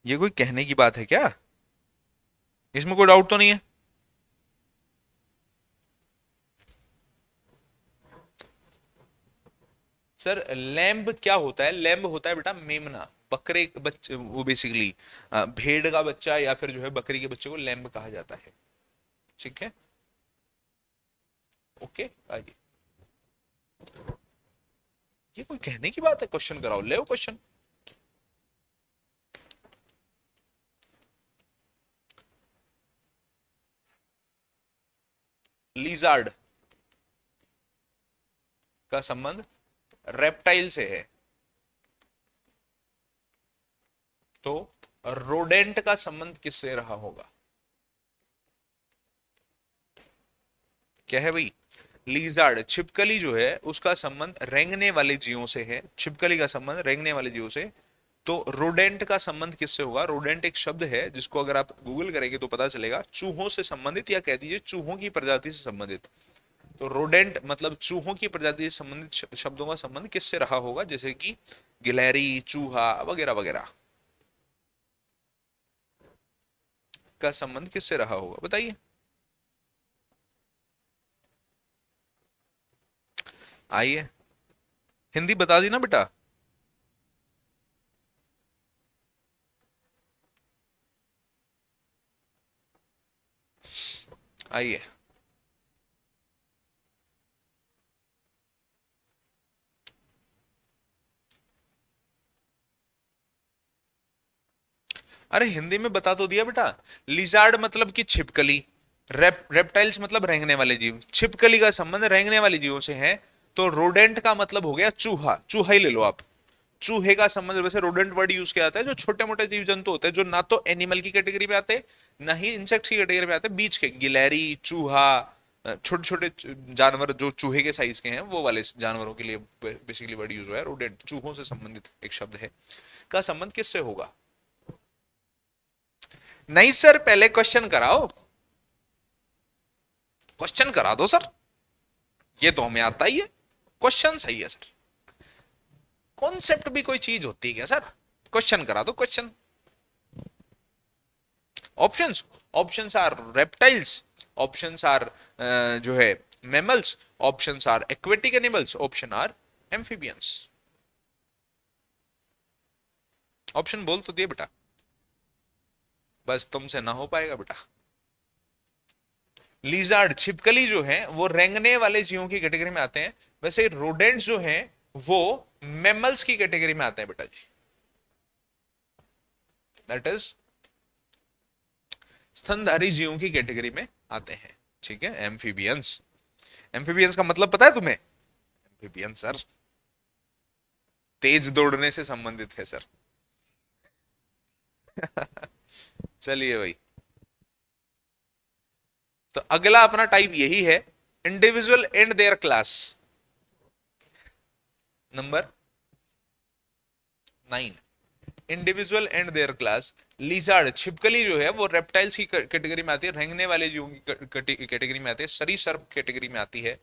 ये कोई कहने की बात है क्या इसमें कोई डाउट तो नहीं है सर लैम्ब क्या होता है लैम्ब होता है बेटा मेमना बकरे बच्चे वो बेसिकली भेड़ का बच्चा या फिर जो है बकरी के बच्चे को लैम्ब कहा जाता है ठीक है ओके आइए ये कोई कहने की बात है क्वेश्चन कराओ ले क्वेश्चन लीजार्ड का संबंध रेप्टाइल से है तो रोडेंट का संबंध किससे रहा होगा क्या है भाई लीजार्ड छिपकली जो है उसका संबंध रेंगने वाले जीवों से है छिपकली का संबंध रेंगने वाले जीवों से तो रोडेंट का संबंध किससे होगा रोडेंट एक शब्द है जिसको अगर आप गूगल करेंगे तो पता चलेगा चूहों से संबंधित या कह दीजिए चूहों की प्रजाति से संबंधित तो रोडेंट मतलब चूहों की प्रजाति से संबंधित शब्दों का संबंध किससे रहा होगा जैसे कि गिलहरी चूहा वगैरह वगैरह का संबंध किससे रहा होगा बताइए आइए हिंदी बता दी ना बेटा आइए अरे हिंदी में बता तो दिया बेटा लिजार्ड मतलब कि छिपकली रेप रेप्टाइल्स मतलब रेंगने वाले जीव छिपकली का संबंध रेंगने वाले जीवों से है तो रोडेंट का मतलब हो गया चूहा चूहा ही ले लो आप चूहे का संबंध वैसे रोडेंट वर्ड यूज किया जाता है जो छोटे मोटे जीव जंतु होते हैं जो ना तो एनिमल की कैटेगरी में आते ना ही इंसेक्ट की कैटेगरी में आते बीच के गिलहरी चूहा छोटे छोटे जानवर जो चूहे के साइज के हैं वो वाले जानवरों के लिए बेसिकली वर्ड यूज हुआ है रोडेंट चूहों से संबंधित एक शब्द है का संबंध किससे होगा नहीं सर पहले क्वेश्चन कराओ क्वेश्चन करा दो सर ये तो हमें आता ही है क्वेश्चन सही है सर कॉन्सेप्ट भी कोई चीज होती है क्या सर क्वेश्चन करा दो question options options are reptiles options are जो है mammals options are aquatic animals option are amphibians option बोल तो दिए बेटा बस तुमसे ना हो पाएगा बेटा लीजार्ड छिपकली जो है वो रेंगने वाले जीवों की कैटेगरी में आते हैं वैसे रोडेंट्स जो हैं वो मेमल्स की कैटेगरी में आते हैं बेटा जी दैट इज स्तनधारी जीवों की कैटेगरी में आते हैं ठीक है एम्फीबियंस एम्फीबियंस का मतलब पता है तुम्हें एम्फीबियंस सर तेज दौड़ने से संबंधित है सर [LAUGHS] चलिए भाई तो अगला अपना टाइप यही है individual and their class number nine individual and their class lizard छिपकली जो है वो रेप्टाइल्स की कैटेगरी में आती है रेंगने वाले जीवों की कैटेगरी में आते हैं सरी सर्प कैटेगरी में आती है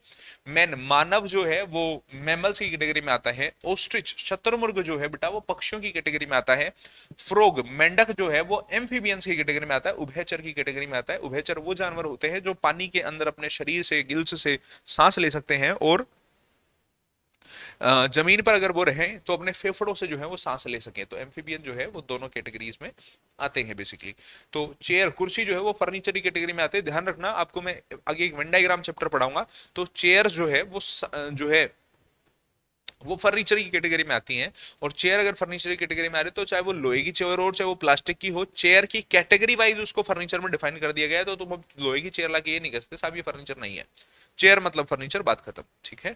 मैन मानव जो है वो मैमल्स की कैटेगरी में आता है ओस्ट्रिच शत्रुमुर्ग जो है बेटा वो पक्षियों की कैटेगरी में आता है फ्रोग मेंढक जो है वो एम्फीबियंस की कैटेगरी में आता है उभयचर की कैटेगरी में आता है उभयचर वो जानवर होते हैं जो पानी के अंदर अपने शरीर से गिल्स से सांस ले सकते हैं और जमीन पर अगर वो रहें तो अपने फेफड़ों से जो है वो सांस ले सकें तो एम्फीबियन जो है वो दोनों कैटेगरीज में आते हैं बेसिकली तो चेयर कुर्सी जो है वो फर्नीचर की कैटेगरी में आते हैं ध्यान रखना आपको मैं आगे एक वेंडाइग्राम चैप्टर पढ़ाऊंगा तो चेयर जो है वो जो है वो फर्नीचर की कैटेगरी में आती हैं और चेयर अगर फर्नीचर की कैटेगरी में आ रही है तो चाहे वो लोहे की चेयर हो चाहे वो प्लास्टिक की हो चेयर की कैटेगरी वाइज उसको फर्नीचर में डिफाइन कर दिया गया तो तुम अब लोहे की चेयर ला के ये नहीं कह सकते साहब ये फर्नीचर नहीं है चेयर मतलब फर्नीचर बात खत्म ठीक है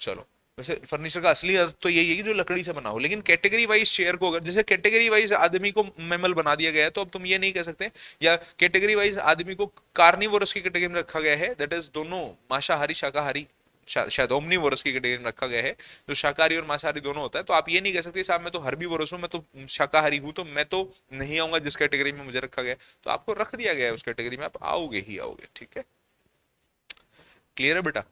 चलो वैसे फर्नीचर का असली अर्थ तो यही है कि जो लकड़ी से बना हो लेकिन कैटेगरी वाइज चेयर को अगर जैसे कैटेगरी वाइज आदमी को मेमल बना दिया गया है तो अब तुम ये नहीं कह सकते या कैटेगरी वाइज आदमी को कार्निवोरस की कैटेगरी में रखा गया है दैट इज दोनों माशाहारी शाकाहारी शायद ओमनी वोरस की कैटेगरी में रखा गया है जो शाकाहारी और मांसाहारी दोनों होता है तो आप ये नहीं कह सकते साहब मैं तो हर भी वोरस हूँ मैं तो शाकाहारी हूँ तो मैं तो नहीं आऊंगा जिस कैटेगरी में मुझे रखा गया तो आपको रख दिया गया है उस कैटेगरी में आप आओगे ही आओगे ठीक है क्लियर है बेटा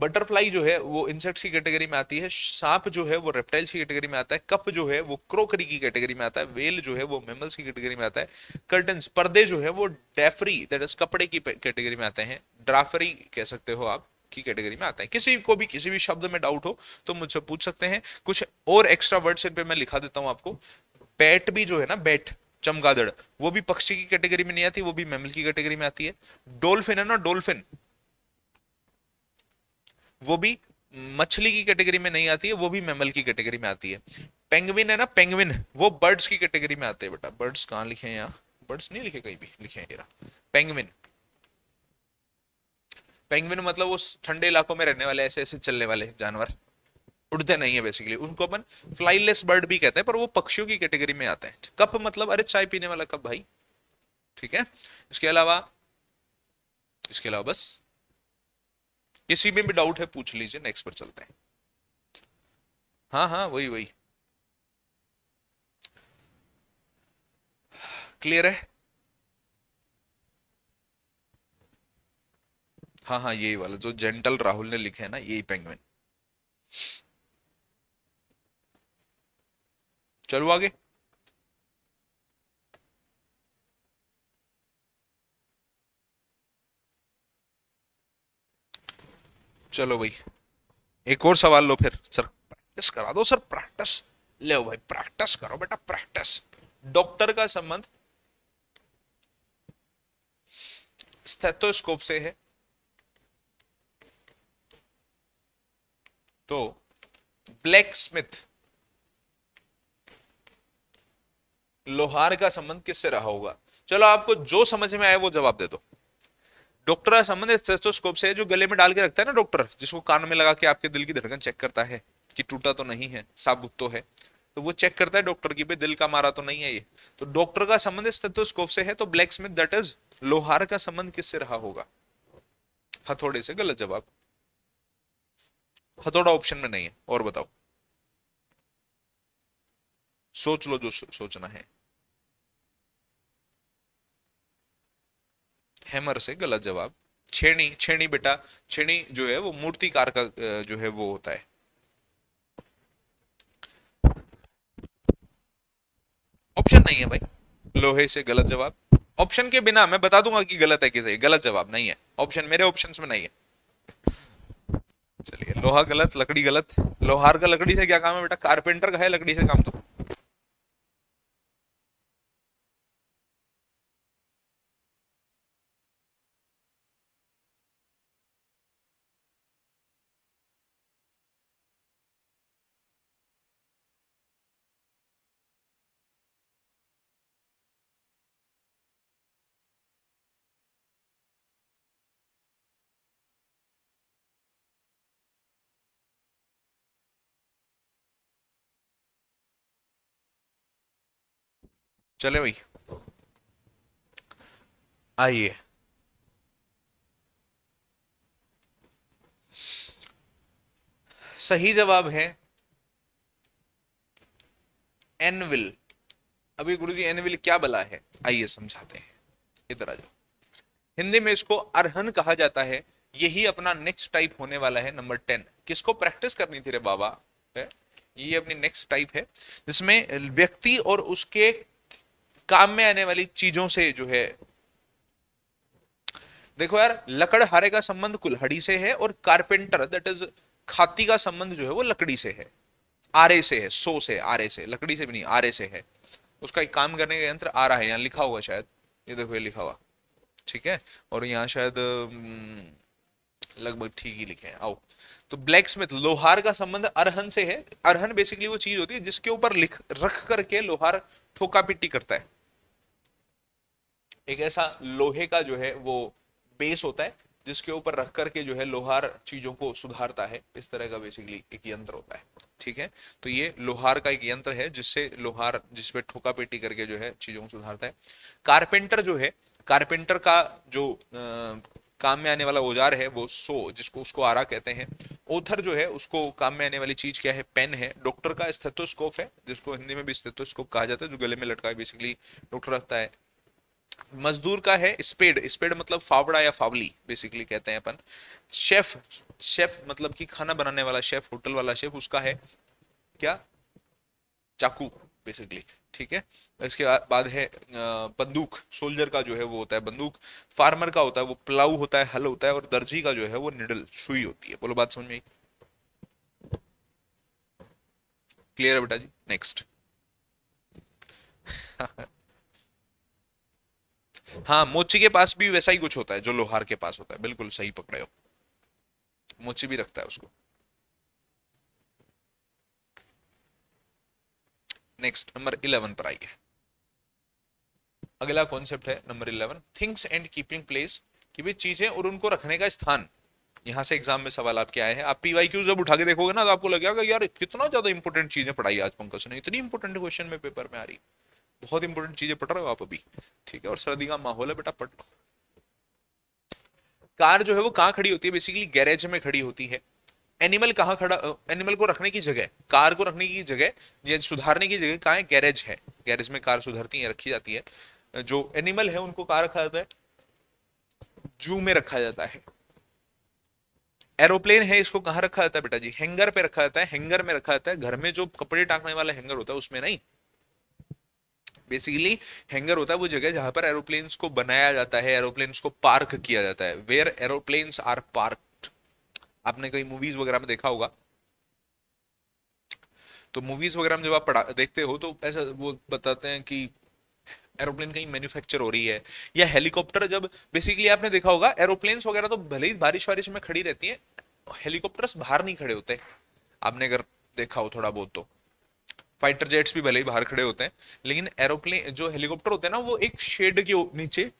बटरफ्लाई जो है वो इंसेक्ट्स की कैटेगरी में आती है सांप जो है वो रेप्टाइल्स की कैटेगरी में आता है कप जो है वो क्रोकरी की कैटेगरी में आता है वेल जो है वो मेमल्स की कैटेगरी में आता है कर्टन पर्दे जो है वो डेफरी दैट इज कपड़े की कैटेगरी में आते हैं ड्राफरी कह सकते हो आप की कैटेगरी में आता है किसी को भी किसी भी शब्द में डाउट हो तो मुझसे पूछ सकते हैं कुछ और एक्स्ट्रा वर्ड्स इन पे मैं लिखा देता हूं आपको बैट भी जो है ना बैट चमगादड़ वो भी पक्षी की कैटेगरी में नहीं आती वो भी मेमल की कैटेगरी में आती है डोल्फिन है ना डोल्फिन वो भी मछली की कैटेगरी में नहीं आती है वो भी मेमल की कैटेगरी में आती है पेंगविन है ना पेंगविन वो बर्ड्स की कैटेगरी में आते हैं बेटा बर्ड्स कहाँ लिखे हैं यहाँ बर्ड्स नहीं लिखे कहीं भी लिखे हैं पेंगविन पेंगविन मतलब वो ठंडे इलाकों में रहने वाले ऐसे ऐसे चलने वाले जानवर उड़ते नहीं है बेसिकली उनको अपन फ्लाईलेस बर्ड भी कहते हैं पर वो पक्षियों की कैटेगरी में आते हैं कप मतलब अरे चाय पीने वाला कप भाई ठीक है इसके अलावा इसके अलावा बस किसी में भी डाउट है पूछ लीजिए नेक्स्ट पर चलते हैं हाँ हाँ वही वही क्लियर है हाँ हाँ यही वाला जो जेंटल राहुल ने लिखे है ना यही पेंगुइन चलो आगे चलो भाई एक और सवाल लो फिर सर प्रैक्टिस करा दो सर प्रैक्टिस ले भाई प्रैक्टिस करो बेटा प्रैक्टिस डॉक्टर का संबंध स्थेतोस्कोप से है तो ब्लैक स्मिथ लोहार का संबंध किससे रहा होगा चलो आपको जो समझ में आए वो जवाब दे दो डॉक्टर संबंधित स्टेथोस्कोप से जो गले में डाल के रखता है ना डॉक्टर जिसको कान में लगा के आपके दिल की धड़कन चेक करता है कि टूटा तो नहीं है साबुत तो है तो वो चेक करता है डॉक्टर की भाई दिल का मारा तो नहीं है ये तो डॉक्टर का संबंध स्टेथोस्कोप से है तो ब्लैक स्मिथ दैट इज लोहार का संबंध किससे रहा होगा हथौड़े से गलत जवाब हथौड़ा ऑप्शन में नहीं है और बताओ सोच लो जो सोचना है हैमर से गलत जवाब छेणी छेणी बेटा छेणी जो है वो मूर्तिकार का जो है वो होता है ऑप्शन नहीं है भाई लोहे से गलत जवाब ऑप्शन के बिना मैं बता दूंगा कि गलत है कि सही गलत जवाब नहीं है ऑप्शन मेरे ऑप्शंस में नहीं है चलिए लोहा गलत लकड़ी गलत लोहार का लकड़ी से क्या काम है बेटा कारपेंटर का है लकड़ी से काम तो चले भाई आइए सही जवाब है एनविल अभी गुरुजी एनविल क्या बला है आइए समझाते हैं इधर आ जाओ हिंदी में इसको अरहन कहा जाता है यही अपना नेक्स्ट टाइप होने वाला है नंबर टेन किसको प्रैक्टिस करनी थी रे बाबा ये अपनी नेक्स्ट टाइप है जिसमें व्यक्ति और उसके काम में आने वाली चीजों से जो है देखो यार लकड़हारे का संबंध कुल्हड़ी से है और कारपेंटर दट इज खाती का संबंध जो है वो लकड़ी से है आरे से है सो से आरे से लकड़ी से भी नहीं आरे से है उसका एक काम करने का यंत्र आ रहा है यहाँ लिखा हुआ शायद ये देखो ये लिखा हुआ ठीक है और यहाँ शायद हम्म, लगभग ठीक ही लिखे हैं आओ तो ब्लैक स्मिथ लोहार का संबंध अरहन से है अरहन बेसिकली वो चीज होती है जिसके ऊपर लिख रख करके लोहार ठोका पिट्टी करता है एक ऐसा लोहे का जो है वो बेस होता है जिसके ऊपर रख करके जो है लोहार चीजों को सुधारता है इस तरह का बेसिकली एक यंत्र होता है ठीक है तो ये लोहार का एक यंत्र है जिससे लोहार जिसपे ठोका पेटी करके जो है चीजों को सुधारता है कारपेंटर जो है कारपेंटर का जो आ, काम में आने वाला औजार है वो सो जिसको उसको आरा कहते हैं ओथर जो है उसको काम में आने वाली चीज क्या है पेन है डॉक्टर का स्थेतोस्कोप है जिसको हिंदी में भी स्थेतोस्कोप कहा जाता है जो गले में लटका है बेसिकली डॉक्टर रखता है मजदूर का है स्पेड स्पेड मतलब फावड़ा या फावली बेसिकली कहते हैं अपन शेफ शेफ मतलब कि खाना बनाने वाला शेफ होटल वाला शेफ उसका है क्या चाकू बेसिकली ठीक है इसके बाद है बंदूक सोल्जर का जो है वो होता है बंदूक फार्मर का होता है वो प्लाऊ होता है हल होता है और दर्जी का जो है वो निडल सुई होती है बोलो बात समझ में क्लियर है बेटा जी नेक्स्ट [LAUGHS] हाँ मोची के पास भी वैसा ही कुछ होता है जो लोहार के पास होता है बिल्कुल सही पकड़े हो मोची भी रखता है उसको नेक्स्ट नंबर इलेवन पर आइए अगला कॉन्सेप्ट है number eleven things and keeping place कि भाई चीजें और उनको रखने का स्थान यहाँ से एग्जाम में सवाल आपके आए हैं आप पी वाई क्यू जब उठा के देखोगे ना तो आपको लगेगा यार कितना ज्यादा इंपॉर्टेंट चीजें पढ़ाई आज पंकज ने इतनी इंपॉर्टेंट क्वेश्चन में पेपर में आ रही है बहुत इंपॉर्टेंट चीजें पढ़ रहे हो आप अभी ठीक है और सर्दी का माहौल है बेटा पढ़ लो कार जो है वो कहाँ खड़ी होती है बेसिकली गैरेज में खड़ी होती है एनिमल कहाँ खड़ा एनिमल को रखने की जगह कार को रखने की जगह या सुधारने की जगह कहाँ है गैरेज है गैरेज में कार सुधरती है रखी जाती है जो एनिमल है उनको कहाँ रखा जाता है जू में रखा जाता है एरोप्लेन है इसको कहाँ रखा जाता है बेटा जी हैंगर पे रखा जाता है हैंगर में रखा जाता है घर में जो कपड़े टांगने वाला हैंगर होता है उसमें नहीं बेसिकली हैंगर होता है वो जगह जहां पर एरोप्लेन्स को बनाया जाता है एरोप्लेन्स को पार्क किया जाता है वेयर एरोप्लेन्स आर पार्क आपने कई मूवीज वगैरह में देखा होगा तो मूवीज वगैरह में जब आप पढ़ा देखते हो तो ऐसा वो बताते हैं कि एरोप्लेन कहीं मैन्युफैक्चर हो रही है या हेलीकॉप्टर जब बेसिकली आपने देखा होगा एरोप्लेन्स वगैरह तो भले ही बारिश वारिश में खड़ी रहती है हेलीकॉप्टर्स बाहर नहीं खड़े होते आपने अगर देखा हो थोड़ा बहुत तो फाइटर जेट्स भी भले ही बाहर खड़े होते हैं लेकिन एरोप्लेन जो हेलीकॉप्टर होते हैं ना वो एक शेड के नीचे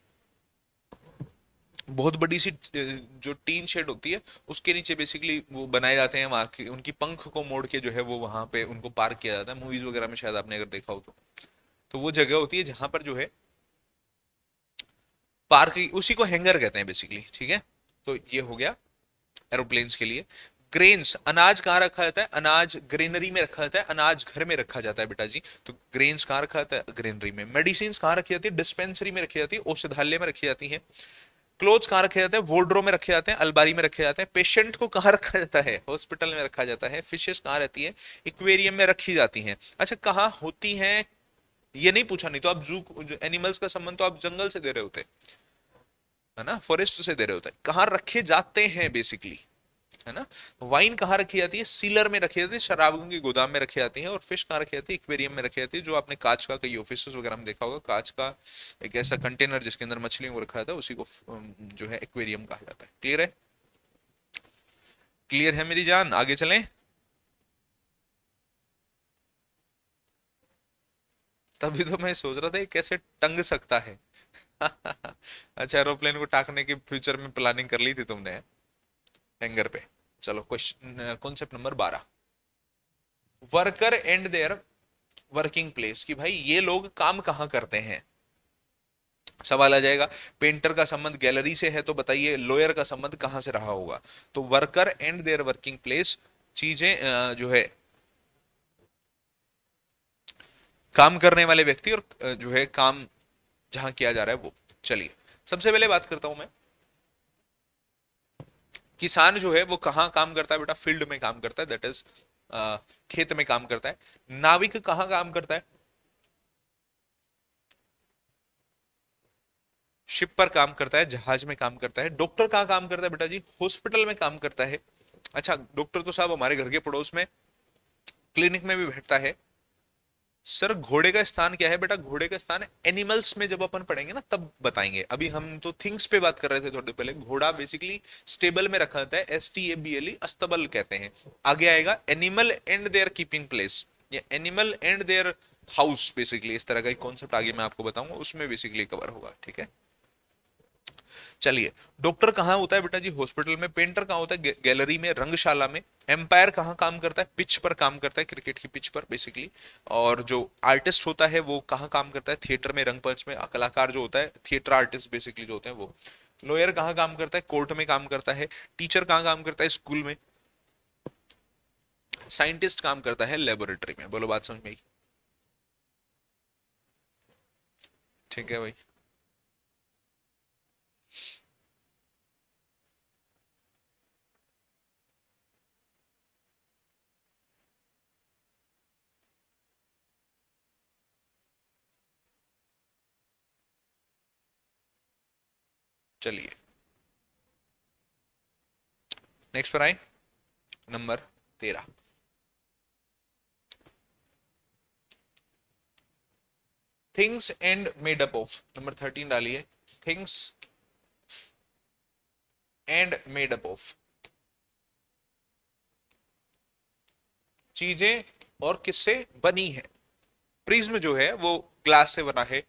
बहुत बड़ी सी जो टीन शेड होती है उसके नीचे बेसिकली वो बनाए जाते हैं वहाँ की उनकी पंख को मोड़ के जो है वो वहाँ पे उनको पार्क किया जाता है मूवीज वगैरह में शायद आपने अगर देखा हो तो तो वो जगह होती है जहाँ पर जो है पार्क उसी को हैंगर कहते हैं बेसिकली ठीक है तो ये हो गया एरोप्लेन्स के लिए ग्रेन्स अनाज कहाँ रखा जाता है अनाज ग्रेनरी में रखा जाता है अनाज घर में रखा जाता है बेटा जी तो ग्रेन्स कहाँ रखा जाता है ग्रेनरी में मेडिसिन कहाँ रखी जाती है डिस्पेंसरी में रखी जाती है औषधालय में रखी जाती है क्लोथ कहाँ रखे जाते हैं वोड्रो में रखे जाते हैं अलबारी में रखे जाते हैं पेशेंट को कहाँ रखा जाता है हॉस्पिटल में रखा जाता है फिशेस कहाँ रहती है इक्वेरियम में रखी जाती हैं अच्छा कहाँ होती हैं ये नहीं पूछा नहीं तो आप जू एनिमल्स का संबंध तो आप जंगल से दे रहे होते है ना फॉरेस्ट से दे रहे होते हैं कहाँ रखे जाते हैं बेसिकली है ना वाइन तो कहाँ रखी जाती है सीलर में रखी जाती है शराबों के गोदाम में रखी जाती है और फिश कहाँ रखी जाती है इक्वेरियम में रखी जाती है जो आपने कांच का कई ऑफिस वगैरह में देखा होगा कांच का एक ऐसा कंटेनर जिसके अंदर मछलियों को रखा जाता है उसी को जो है एक्वेरियम कहा जाता है क्लियर है क्लियर है मेरी जान आगे चले तभी तो मैं सोच रहा था कैसे टंग सकता है [LAUGHS] अच्छा एरोप्लेन को टाकने के फ्यूचर में प्लानिंग कर ली थी तुमने एंगर पे चलो क्वेश्चन कॉन्सेप्ट नंबर बारह worker and their working place कि भाई ये लोग काम कहां करते हैं सवाल आ जाएगा पेंटर का संबंध गैलरी से है तो बताइए लॉयर का संबंध कहां से रहा होगा तो worker and their working place चीजें जो है काम करने वाले व्यक्ति और जो है काम जहां किया जा रहा है वो चलिए सबसे पहले बात करता हूं मैं किसान जो है वो कहाँ काम करता है बेटा फील्ड में काम करता है दैट इज खेत में काम करता है नाविक कहाँ काम करता है शिप पर काम करता है जहाज में काम करता है डॉक्टर कहाँ काम करता है बेटा जी हॉस्पिटल में काम करता है अच्छा डॉक्टर तो साहब हमारे घर के पड़ोस में क्लिनिक में भी बैठता है सर घोड़े का स्थान क्या है बेटा घोड़े का स्थान एनिमल्स में जब अपन पढ़ेंगे ना तब बताएंगे अभी हम तो थिंग्स पे बात कर रहे थे थोड़ी देर पहले घोड़ा बेसिकली स्टेबल में रखा जाता है S T A B L E अस्तबल कहते हैं आगे आएगा animal and their keeping place या animal and their house basically इस तरह का एक कॉन्सेप्ट आगे मैं आपको बताऊंगा उसमें बेसिकली कवर होगा ठीक है चलिए डॉक्टर कहाँ होता है बेटा जी हॉस्पिटल में पेंटर कहाँ होता है गैलरी में रंगशाला में एम्पायर कहाँ काम करता है पिच पर काम करता है क्रिकेट की पिच पर बेसिकली और जो आर्टिस्ट होता है वो कहाँ काम करता है थिएटर में रंगपंच में कलाकार जो होता है थिएटर आर्टिस्ट बेसिकली जो होते हैं वो लॉयर कहाँ काम करता है कोर्ट में काम करता है टीचर कहाँ काम करता है स्कूल में साइंटिस्ट काम करता है लेबोरेटरी में बोलो बात समझ में ठीक है भाई चलिए नेक्स्ट पर आए नंबर तेरह things and made up of number thirteen डालिए things and made up of चीजें और किससे बनी है प्रिज्म जो है वो ग्लास से बना है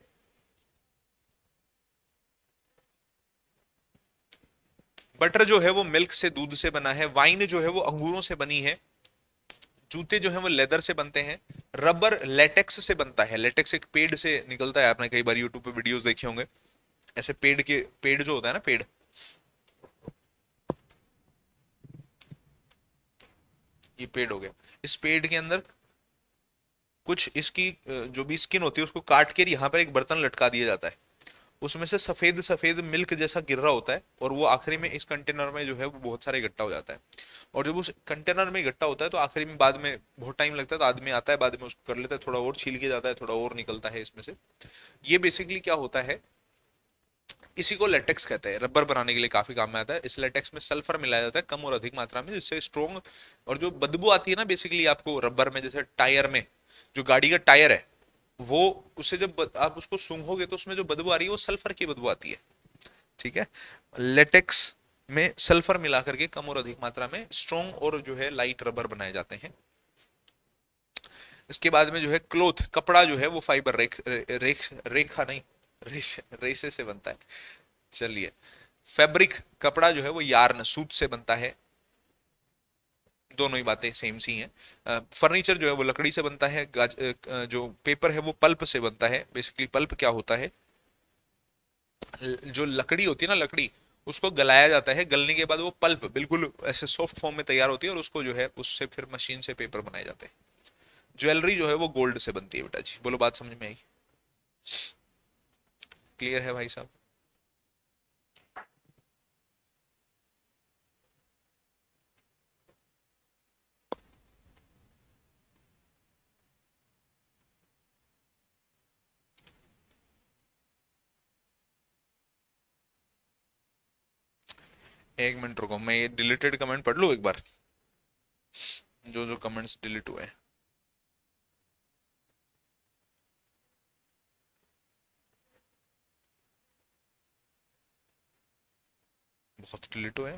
बटर जो है वो मिल्क से दूध से बना है वाइन जो है वो अंगूरों से बनी है जूते जो है वो लेदर से बनते हैं रबर लेटेक्स से बनता है लेटेक्स एक पेड़ से निकलता है आपने कई बार यूट्यूब पे वीडियोस देखे होंगे ऐसे पेड़ के पेड़ जो होता है ना पेड़ ये पेड़ हो गया इस पेड़ के अंदर कुछ इसकी जो भी स्किन होती है उसको काट के यहां पर एक बर्तन लटका दिया जाता है उसमें से सफेद सफेद मिल्क जैसा गिर रहा होता है और वो आखिरी में इस कंटेनर में जो है वो बहुत सारे इकट्ठा हो जाता है और जब उस कंटेनर में इकट्ठा होता है तो आखिरी में बाद में बहुत टाइम लगता है तो आदमी आता है बाद में उसको कर लेता है थोड़ा और छील के जाता है थोड़ा और निकलता है इसमें से ये बेसिकली क्या होता है इसी को लेटेक्स कहते हैं रबर बनाने के लिए काफी काम में आता है इस लेटेक्स में सल्फर मिलाया जाता है कम और अधिक मात्रा में जिससे स्ट्रॉन्ग और जो बदबू आती है ना बेसिकली आपको रबर में जैसे टायर में जो गाड़ी का टायर है वो उसे जब आप उसको सूंघोगे तो उसमें जो बदबू आ रही है वो सल्फर की बदबू आती है ठीक है लेटेक्स में सल्फर मिला करके कम और अधिक मात्रा में स्ट्रॉन्ग और जो है लाइट रबर बनाए जाते हैं इसके बाद में जो है क्लोथ कपड़ा जो है वो फाइबर रेख, रेख रेखा नहीं रेशे से बनता है चलिए फैब्रिक कपड़ा जो है वो यार्न सूत से बनता है दोनों ही बातें सेम सी हैं फर्नीचर जो है वो लकड़ी से बनता है जो पेपर है वो पल्प से बनता है बेसिकली पल्प क्या होता है जो लकड़ी होती है ना लकड़ी उसको गलाया जाता है गलने के बाद वो पल्प बिल्कुल ऐसे सॉफ्ट फॉर्म में तैयार होती है और उसको जो है उससे फिर मशीन से पेपर बनाए जाते हैं ज्वेलरी जो है वो गोल्ड से बनती है बेटा जी बोलो बात समझ में आई क्लियर है भाई साहब एक मिनट रुको मैं ये डिलीटेड कमेंट पढ़ लू एक बार जो जो कमेंट्स डिलीट हुए बहुत डिलीट हुए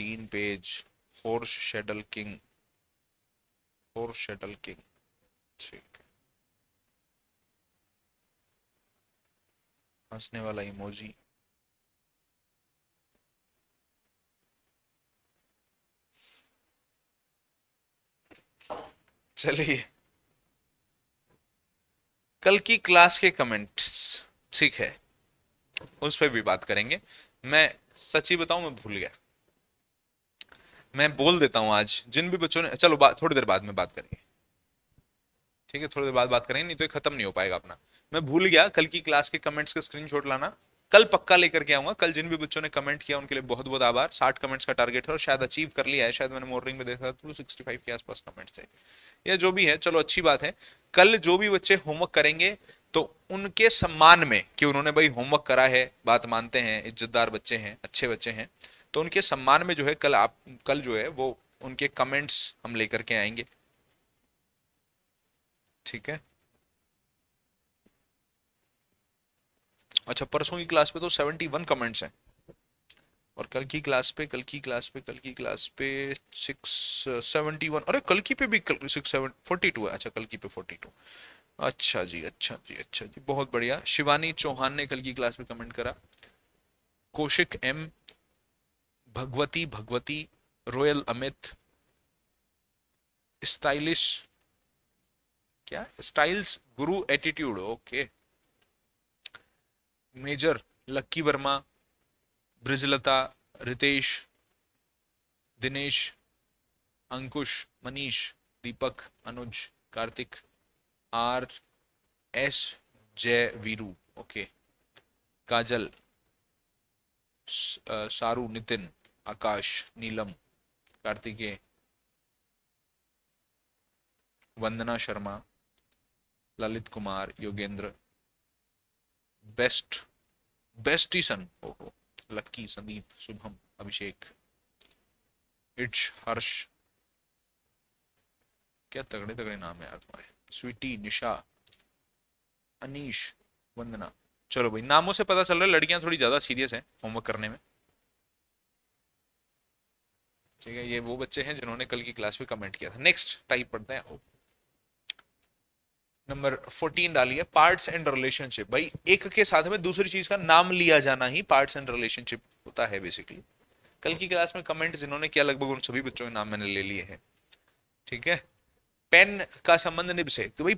तीन पेज फोर शेडल किंग फोर शेडल किंग ठीक हंसने वाला इमोजी चलिए कल की क्लास के कमेंट्स ठीक है उस पर भी बात करेंगे मैं सच्ची बताऊं मैं भूल गया मैं बोल देता हूं आज जिन भी बच्चों ने चलो थोड़ी देर बाद में बात करेंगे ठीक है थोड़ी देर बाद बात करेंगे नहीं तो ये खत्म नहीं हो पाएगा अपना मैं भूल गया कल की क्लास के कमेंट्स का स्क्रीनशॉट लाना कल पक्का लेकर के आऊंगा कल जिन भी बच्चों ने कमेंट किया उनके लिए बहुत बहुत आभार साठ कमेंट्स का टारगेट है और शायद अचीव कर लिया है शायद मैंने मॉर्निंग में देखा था सिक्सटी तो फाइव के आसपास कमेंट्स है या जो भी है चलो अच्छी बात है कल जो भी बच्चे होमवर्क करेंगे तो उनके सम्मान में कि उन्होंने भाई होमवर्क करा है बात मानते हैं इज्जतदार बच्चे हैं अच्छे बच्चे हैं तो उनके सम्मान में जो है कल आप कल जो है वो उनके कमेंट्स हम लेकर के आएंगे ठीक है अच्छा परसों की क्लास पे तो सेवेंटी वन कमेंट्स हैं और कल की क्लास पे कल की क्लास पे कल की क्लास पे सिक्स सेवेंटी वन अरे कल की पे भी सिक्स सेवन फोर्टी टू है अच्छा कल की पे फोर्टी टू अच्छा जी अच्छा जी अच्छा जी बहुत बढ़िया शिवानी चौहान ने कल की क्लास में कमेंट करा Kaushik M Bhagwati Bhagwati royal Amit stylish क्या styles guru attitude okay major Lucky Verma Brijlata Ritesh Dinesh Ankush Manish Deepak Anuj Kartik R S Jay Veeru okay Kajal Saru Nitin Akash Neelam Kartike Vandana Sharma Lalit Kumar Yogendra best bestie son ओहो लक्की संदीप शुभम अभिषेक इट्स हर्ष क्या तगड़े तगड़े नाम है यार तुम्हारे स्वीटी निशा अनीश वंदना चलो भाई नामों से पता चल रहा है लड़कियां थोड़ी ज्यादा सीरियस हैं होमवर्क करने में ठीक है ये वो बच्चे हैं जिन्होंने कल की क्लास में कमेंट किया था नेक्स्ट टाइप पढ़ते हैं नंबर फोर्टीन डाली है पार्ट्स एंड रिलेशनशिप भाई एक के साथ में दूसरी चीज का नाम लिया जाना ही पार्ट्स एंड रिलेशनशिप होता है बेसिकली कल की क्लास में कमेंट जिन्होंने किया लगभग उन सभी बच्चों के नाम मैंने ले लिए हैं ठीक है पेन का संबंध निब से तो भाई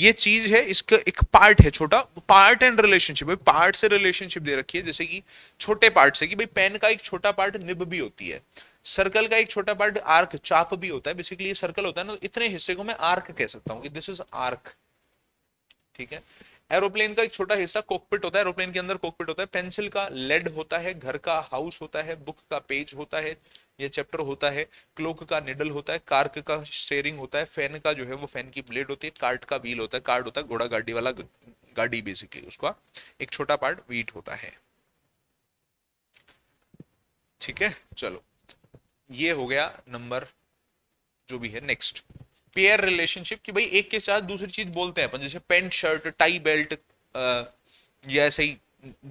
ये चीज है इसका एक पार्ट है छोटा पार्ट एंड रिलेशनशिप भाई पार्ट से रिलेशनशिप दे रखी है जैसे कि छोटे पार्ट से कि भाई पेन का एक छोटा पार्ट निब भी होती है सर्कल का एक छोटा पार्ट आर्क चाप भी होता है बेसिकली ये सर्कल होता है ना इतने हिस्से को मैं आर्क कह सकता हूँ कि दिस इज आर्क ठीक है एरोप्लेन का एक छोटा हिस्सा कोकपिट होता है एरोप्लेन के अंदर कोकपिट होता है पेंसिल का लेड होता है घर का हाउस होता है बुक का पेज होता है ये चैप्टर होता है क्लोक का निडल होता है कार्क का स्टेयरिंग होता है फैन का जो है वो फैन की ब्लेड होती है कार्ट का व्हील होता है कार्ड होता है घोड़ा गाड़ी वाला गाड़ी बेसिकली उसका एक छोटा पार्ट वीट होता है ठीक है चलो ये हो गया नंबर जो भी है नेक्स्ट पेयर रिलेशनशिप कि भाई एक के साथ दूसरी चीज बोलते हैं अपन जैसे पेंट शर्ट टाई बेल्ट या ऐसे ही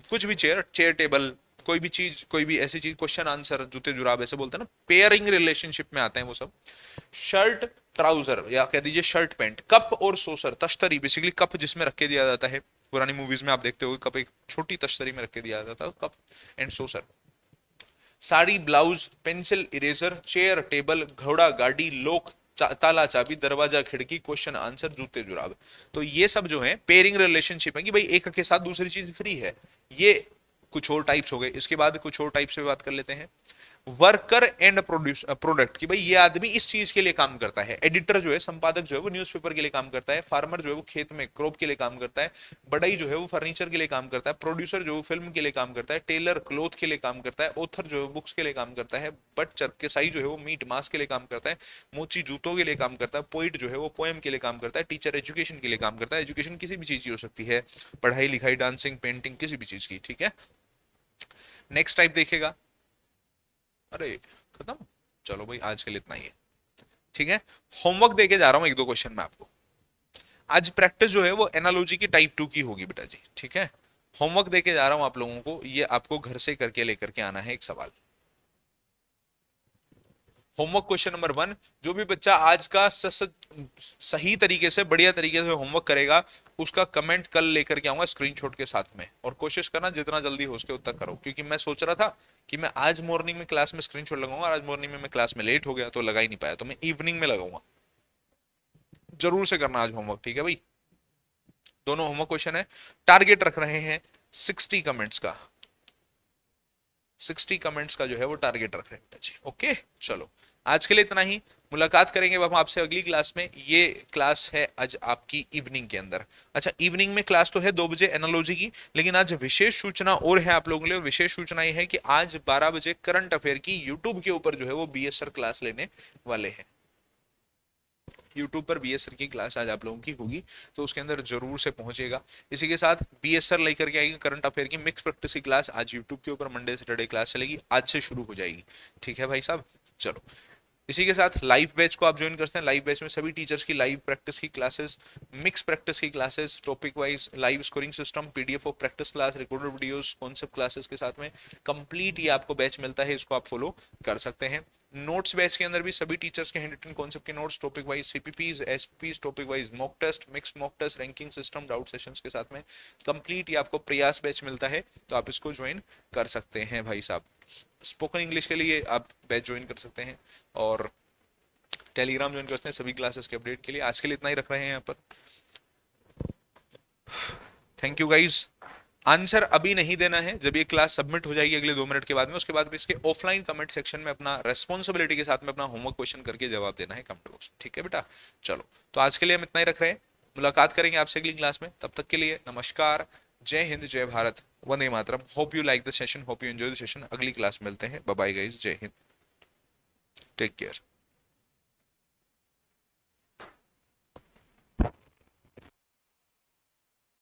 कुछ भी चेयर चेयर टेबल कोई भी चीज कोई भी ऐसी चीज क्वेश्चन आंसर जूते जुराब ऐसे बोलते हैं ना पेयरिंग रिलेशनशिप में आते हैं वो सब शर्ट ट्राउजर या कह दीजिए शर्ट पैंट कप और सोसर तश्तरी बेसिकली कप जिसमें रखे दिया जाता है पुरानी मूवीज में आप देखते हो कप एक छोटी तश्तरी में रख दिया जाता है cup and saucer sari blouse pencil eraser chair table घोड़ा गाड़ी लोक चा, ताला चाबी दरवाजा खिड़की क्वेश्चन आंसर जूते जुराब तो ये सब जो है पेयरिंग रिलेशनशिप है कि भाई एक के साथ दूसरी चीज फ्री है ये कुछ और टाइप्स हो गए इसके बाद कुछ और टाइप्स पे बात कर लेते हैं वर्कर एंड प्रोड्यूस प्रोडक्ट की भाई ये आदमी इस चीज के लिए काम करता है एडिटर जो है संपादक जो है वो न्यूज़पेपर के लिए काम करता है फार्मर जो है वो खेत में क्रॉप के लिए काम करता है बड़ाई जो है वो फर्नीचर के लिए काम करता है प्रोड्यूसर जो है फिल्म के लिए काम करता है टेलर क्लोथ के लिए काम करता है ऑथर जो है बुक्स के लिए काम करता है बट चरकेसाई जो है वो मीट मास के लिए काम करता है मोची जूतों के लिए काम करता है पोइट जो है वो पोएम के लिए काम करता है टीचर एजुकेशन के लिए काम करता है एजुकेशन किसी भी चीज की हो सकती है पढ़ाई लिखाई डांसिंग पेंटिंग किसी भी चीज की ठीक है नेक्स्ट टाइप देखेगा अरे खत्म चलो भाई आज के लिए इतना ही है ठीक है होमवर्क देके जा रहा हूँ एक दो क्वेश्चन में आपको आज प्रैक्टिस जो है वो एनालॉजी की टाइप टू की होगी बेटा जी ठीक है होमवर्क देके जा रहा हूं आप लोगों को ये आपको घर से करके लेकर के आना है एक सवाल होमवर्क क्वेश्चन नंबर वन जो भी बच्चा आज का सस, सही तरीके से बढ़िया तरीके से होमवर्क करेगा उसका कमेंट कल लेकर के आऊंगा स्क्रीनशॉट के साथ में और कोशिश करना जितना जल्दी हो सके उतना करो क्योंकि मैं सोच रहा था कि मैं आज मॉर्निंग में क्लास में स्क्रीन शॉट लगाऊंगा आज मॉर्निंग में मैं क्लास में लेट हो गया तो लगा ही नहीं पाया तो मैं इवनिंग में लगाऊंगा जरूर से करना आज होमवर्क ठीक है भाई दोनों होमवर्क क्वेश्चन है टारगेट रख रहे हैं सिक्सटी कमेंट्स का सिक्सटी कमेंट्स का जो है वो टारगेट रख रहे हैं ओके चलो आज के लिए इतना ही मुलाकात करेंगे हम आपसे अगली क्लास में ये क्लास है आज आपकी इवनिंग के अंदर अच्छा इवनिंग में क्लास तो है दो बजे एनोलॉजी की लेकिन आज विशेष सूचना और है आप लोगों के लिए विशेष सूचना ये है कि आज बारह बजे करंट अफेयर की यूट्यूब के ऊपर जो है वो बी क्लास लेने वाले हैं यूट्यूब पर बी की क्लास आज आप लोगों की होगी तो उसके अंदर जरूर से पहुंचेगा इसी के साथ बी एस लेकर के आएगी करंट अफेयर की मिक्स प्रैक्टिस की क्लास आज यूट्यूब के ऊपर मंडे सैटरडे क्लास चलेगी आज से शुरू हो जाएगी ठीक है भाई साहब चलो इसी के साथ लाइव बैच को आप ज्वाइन करते हैं लाइव बैच में सभी टीचर्स की लाइव प्रैक्टिस की क्लासेस मिक्स प्रैक्टिस की classes topic wise live scoring system PDF of practice class recorded videos concept classes के साथ में कंप्लीट ये आपको बैच मिलता है इसको आप फॉलो कर सकते हैं नोट्स बैच के अंदर भी सभी टीचर्स के हैंड रिटन कॉन्सेप्ट के notes topic wise CPPs SPPs topic wise mock test mix mock test ranking system doubt sessions के साथ में कंप्लीट ये आपको प्रयास बैच मिलता है तो आप इसको ज्वाइन कर सकते हैं भाई साहब स्पोकन इंग्लिश के लिए आप बैच ज्वाइन कर सकते हैं और टेलीग्राम ज्वाइन कर सकते हैं सभी क्लासेस के अपडेट के लिए आज के लिए इतना ही रख रहे हैं यहाँ पर थैंक यू गाइज आंसर अभी नहीं देना है जब ये क्लास सबमिट हो जाएगी अगले दो मिनट के बाद में उसके बाद में इसके ऑफलाइन कमेंट सेक्शन में अपना रेस्पॉन्सिबिलिटी के साथ में अपना होमवर्क क्वेश्चन करके जवाब देना है कमेंट बॉक्स ठीक है बेटा चलो तो आज के लिए हम इतना ही रख रहे हैं मुलाकात करेंगे आपसे अगली क्लास में तब तक के लिए नमस्कार जय हिंद जय भारत वंदे मातरम hope you like the session hope you enjoy the session अगली क्लास मिलते हैं बाय गाइस जय हिंद टेक केयर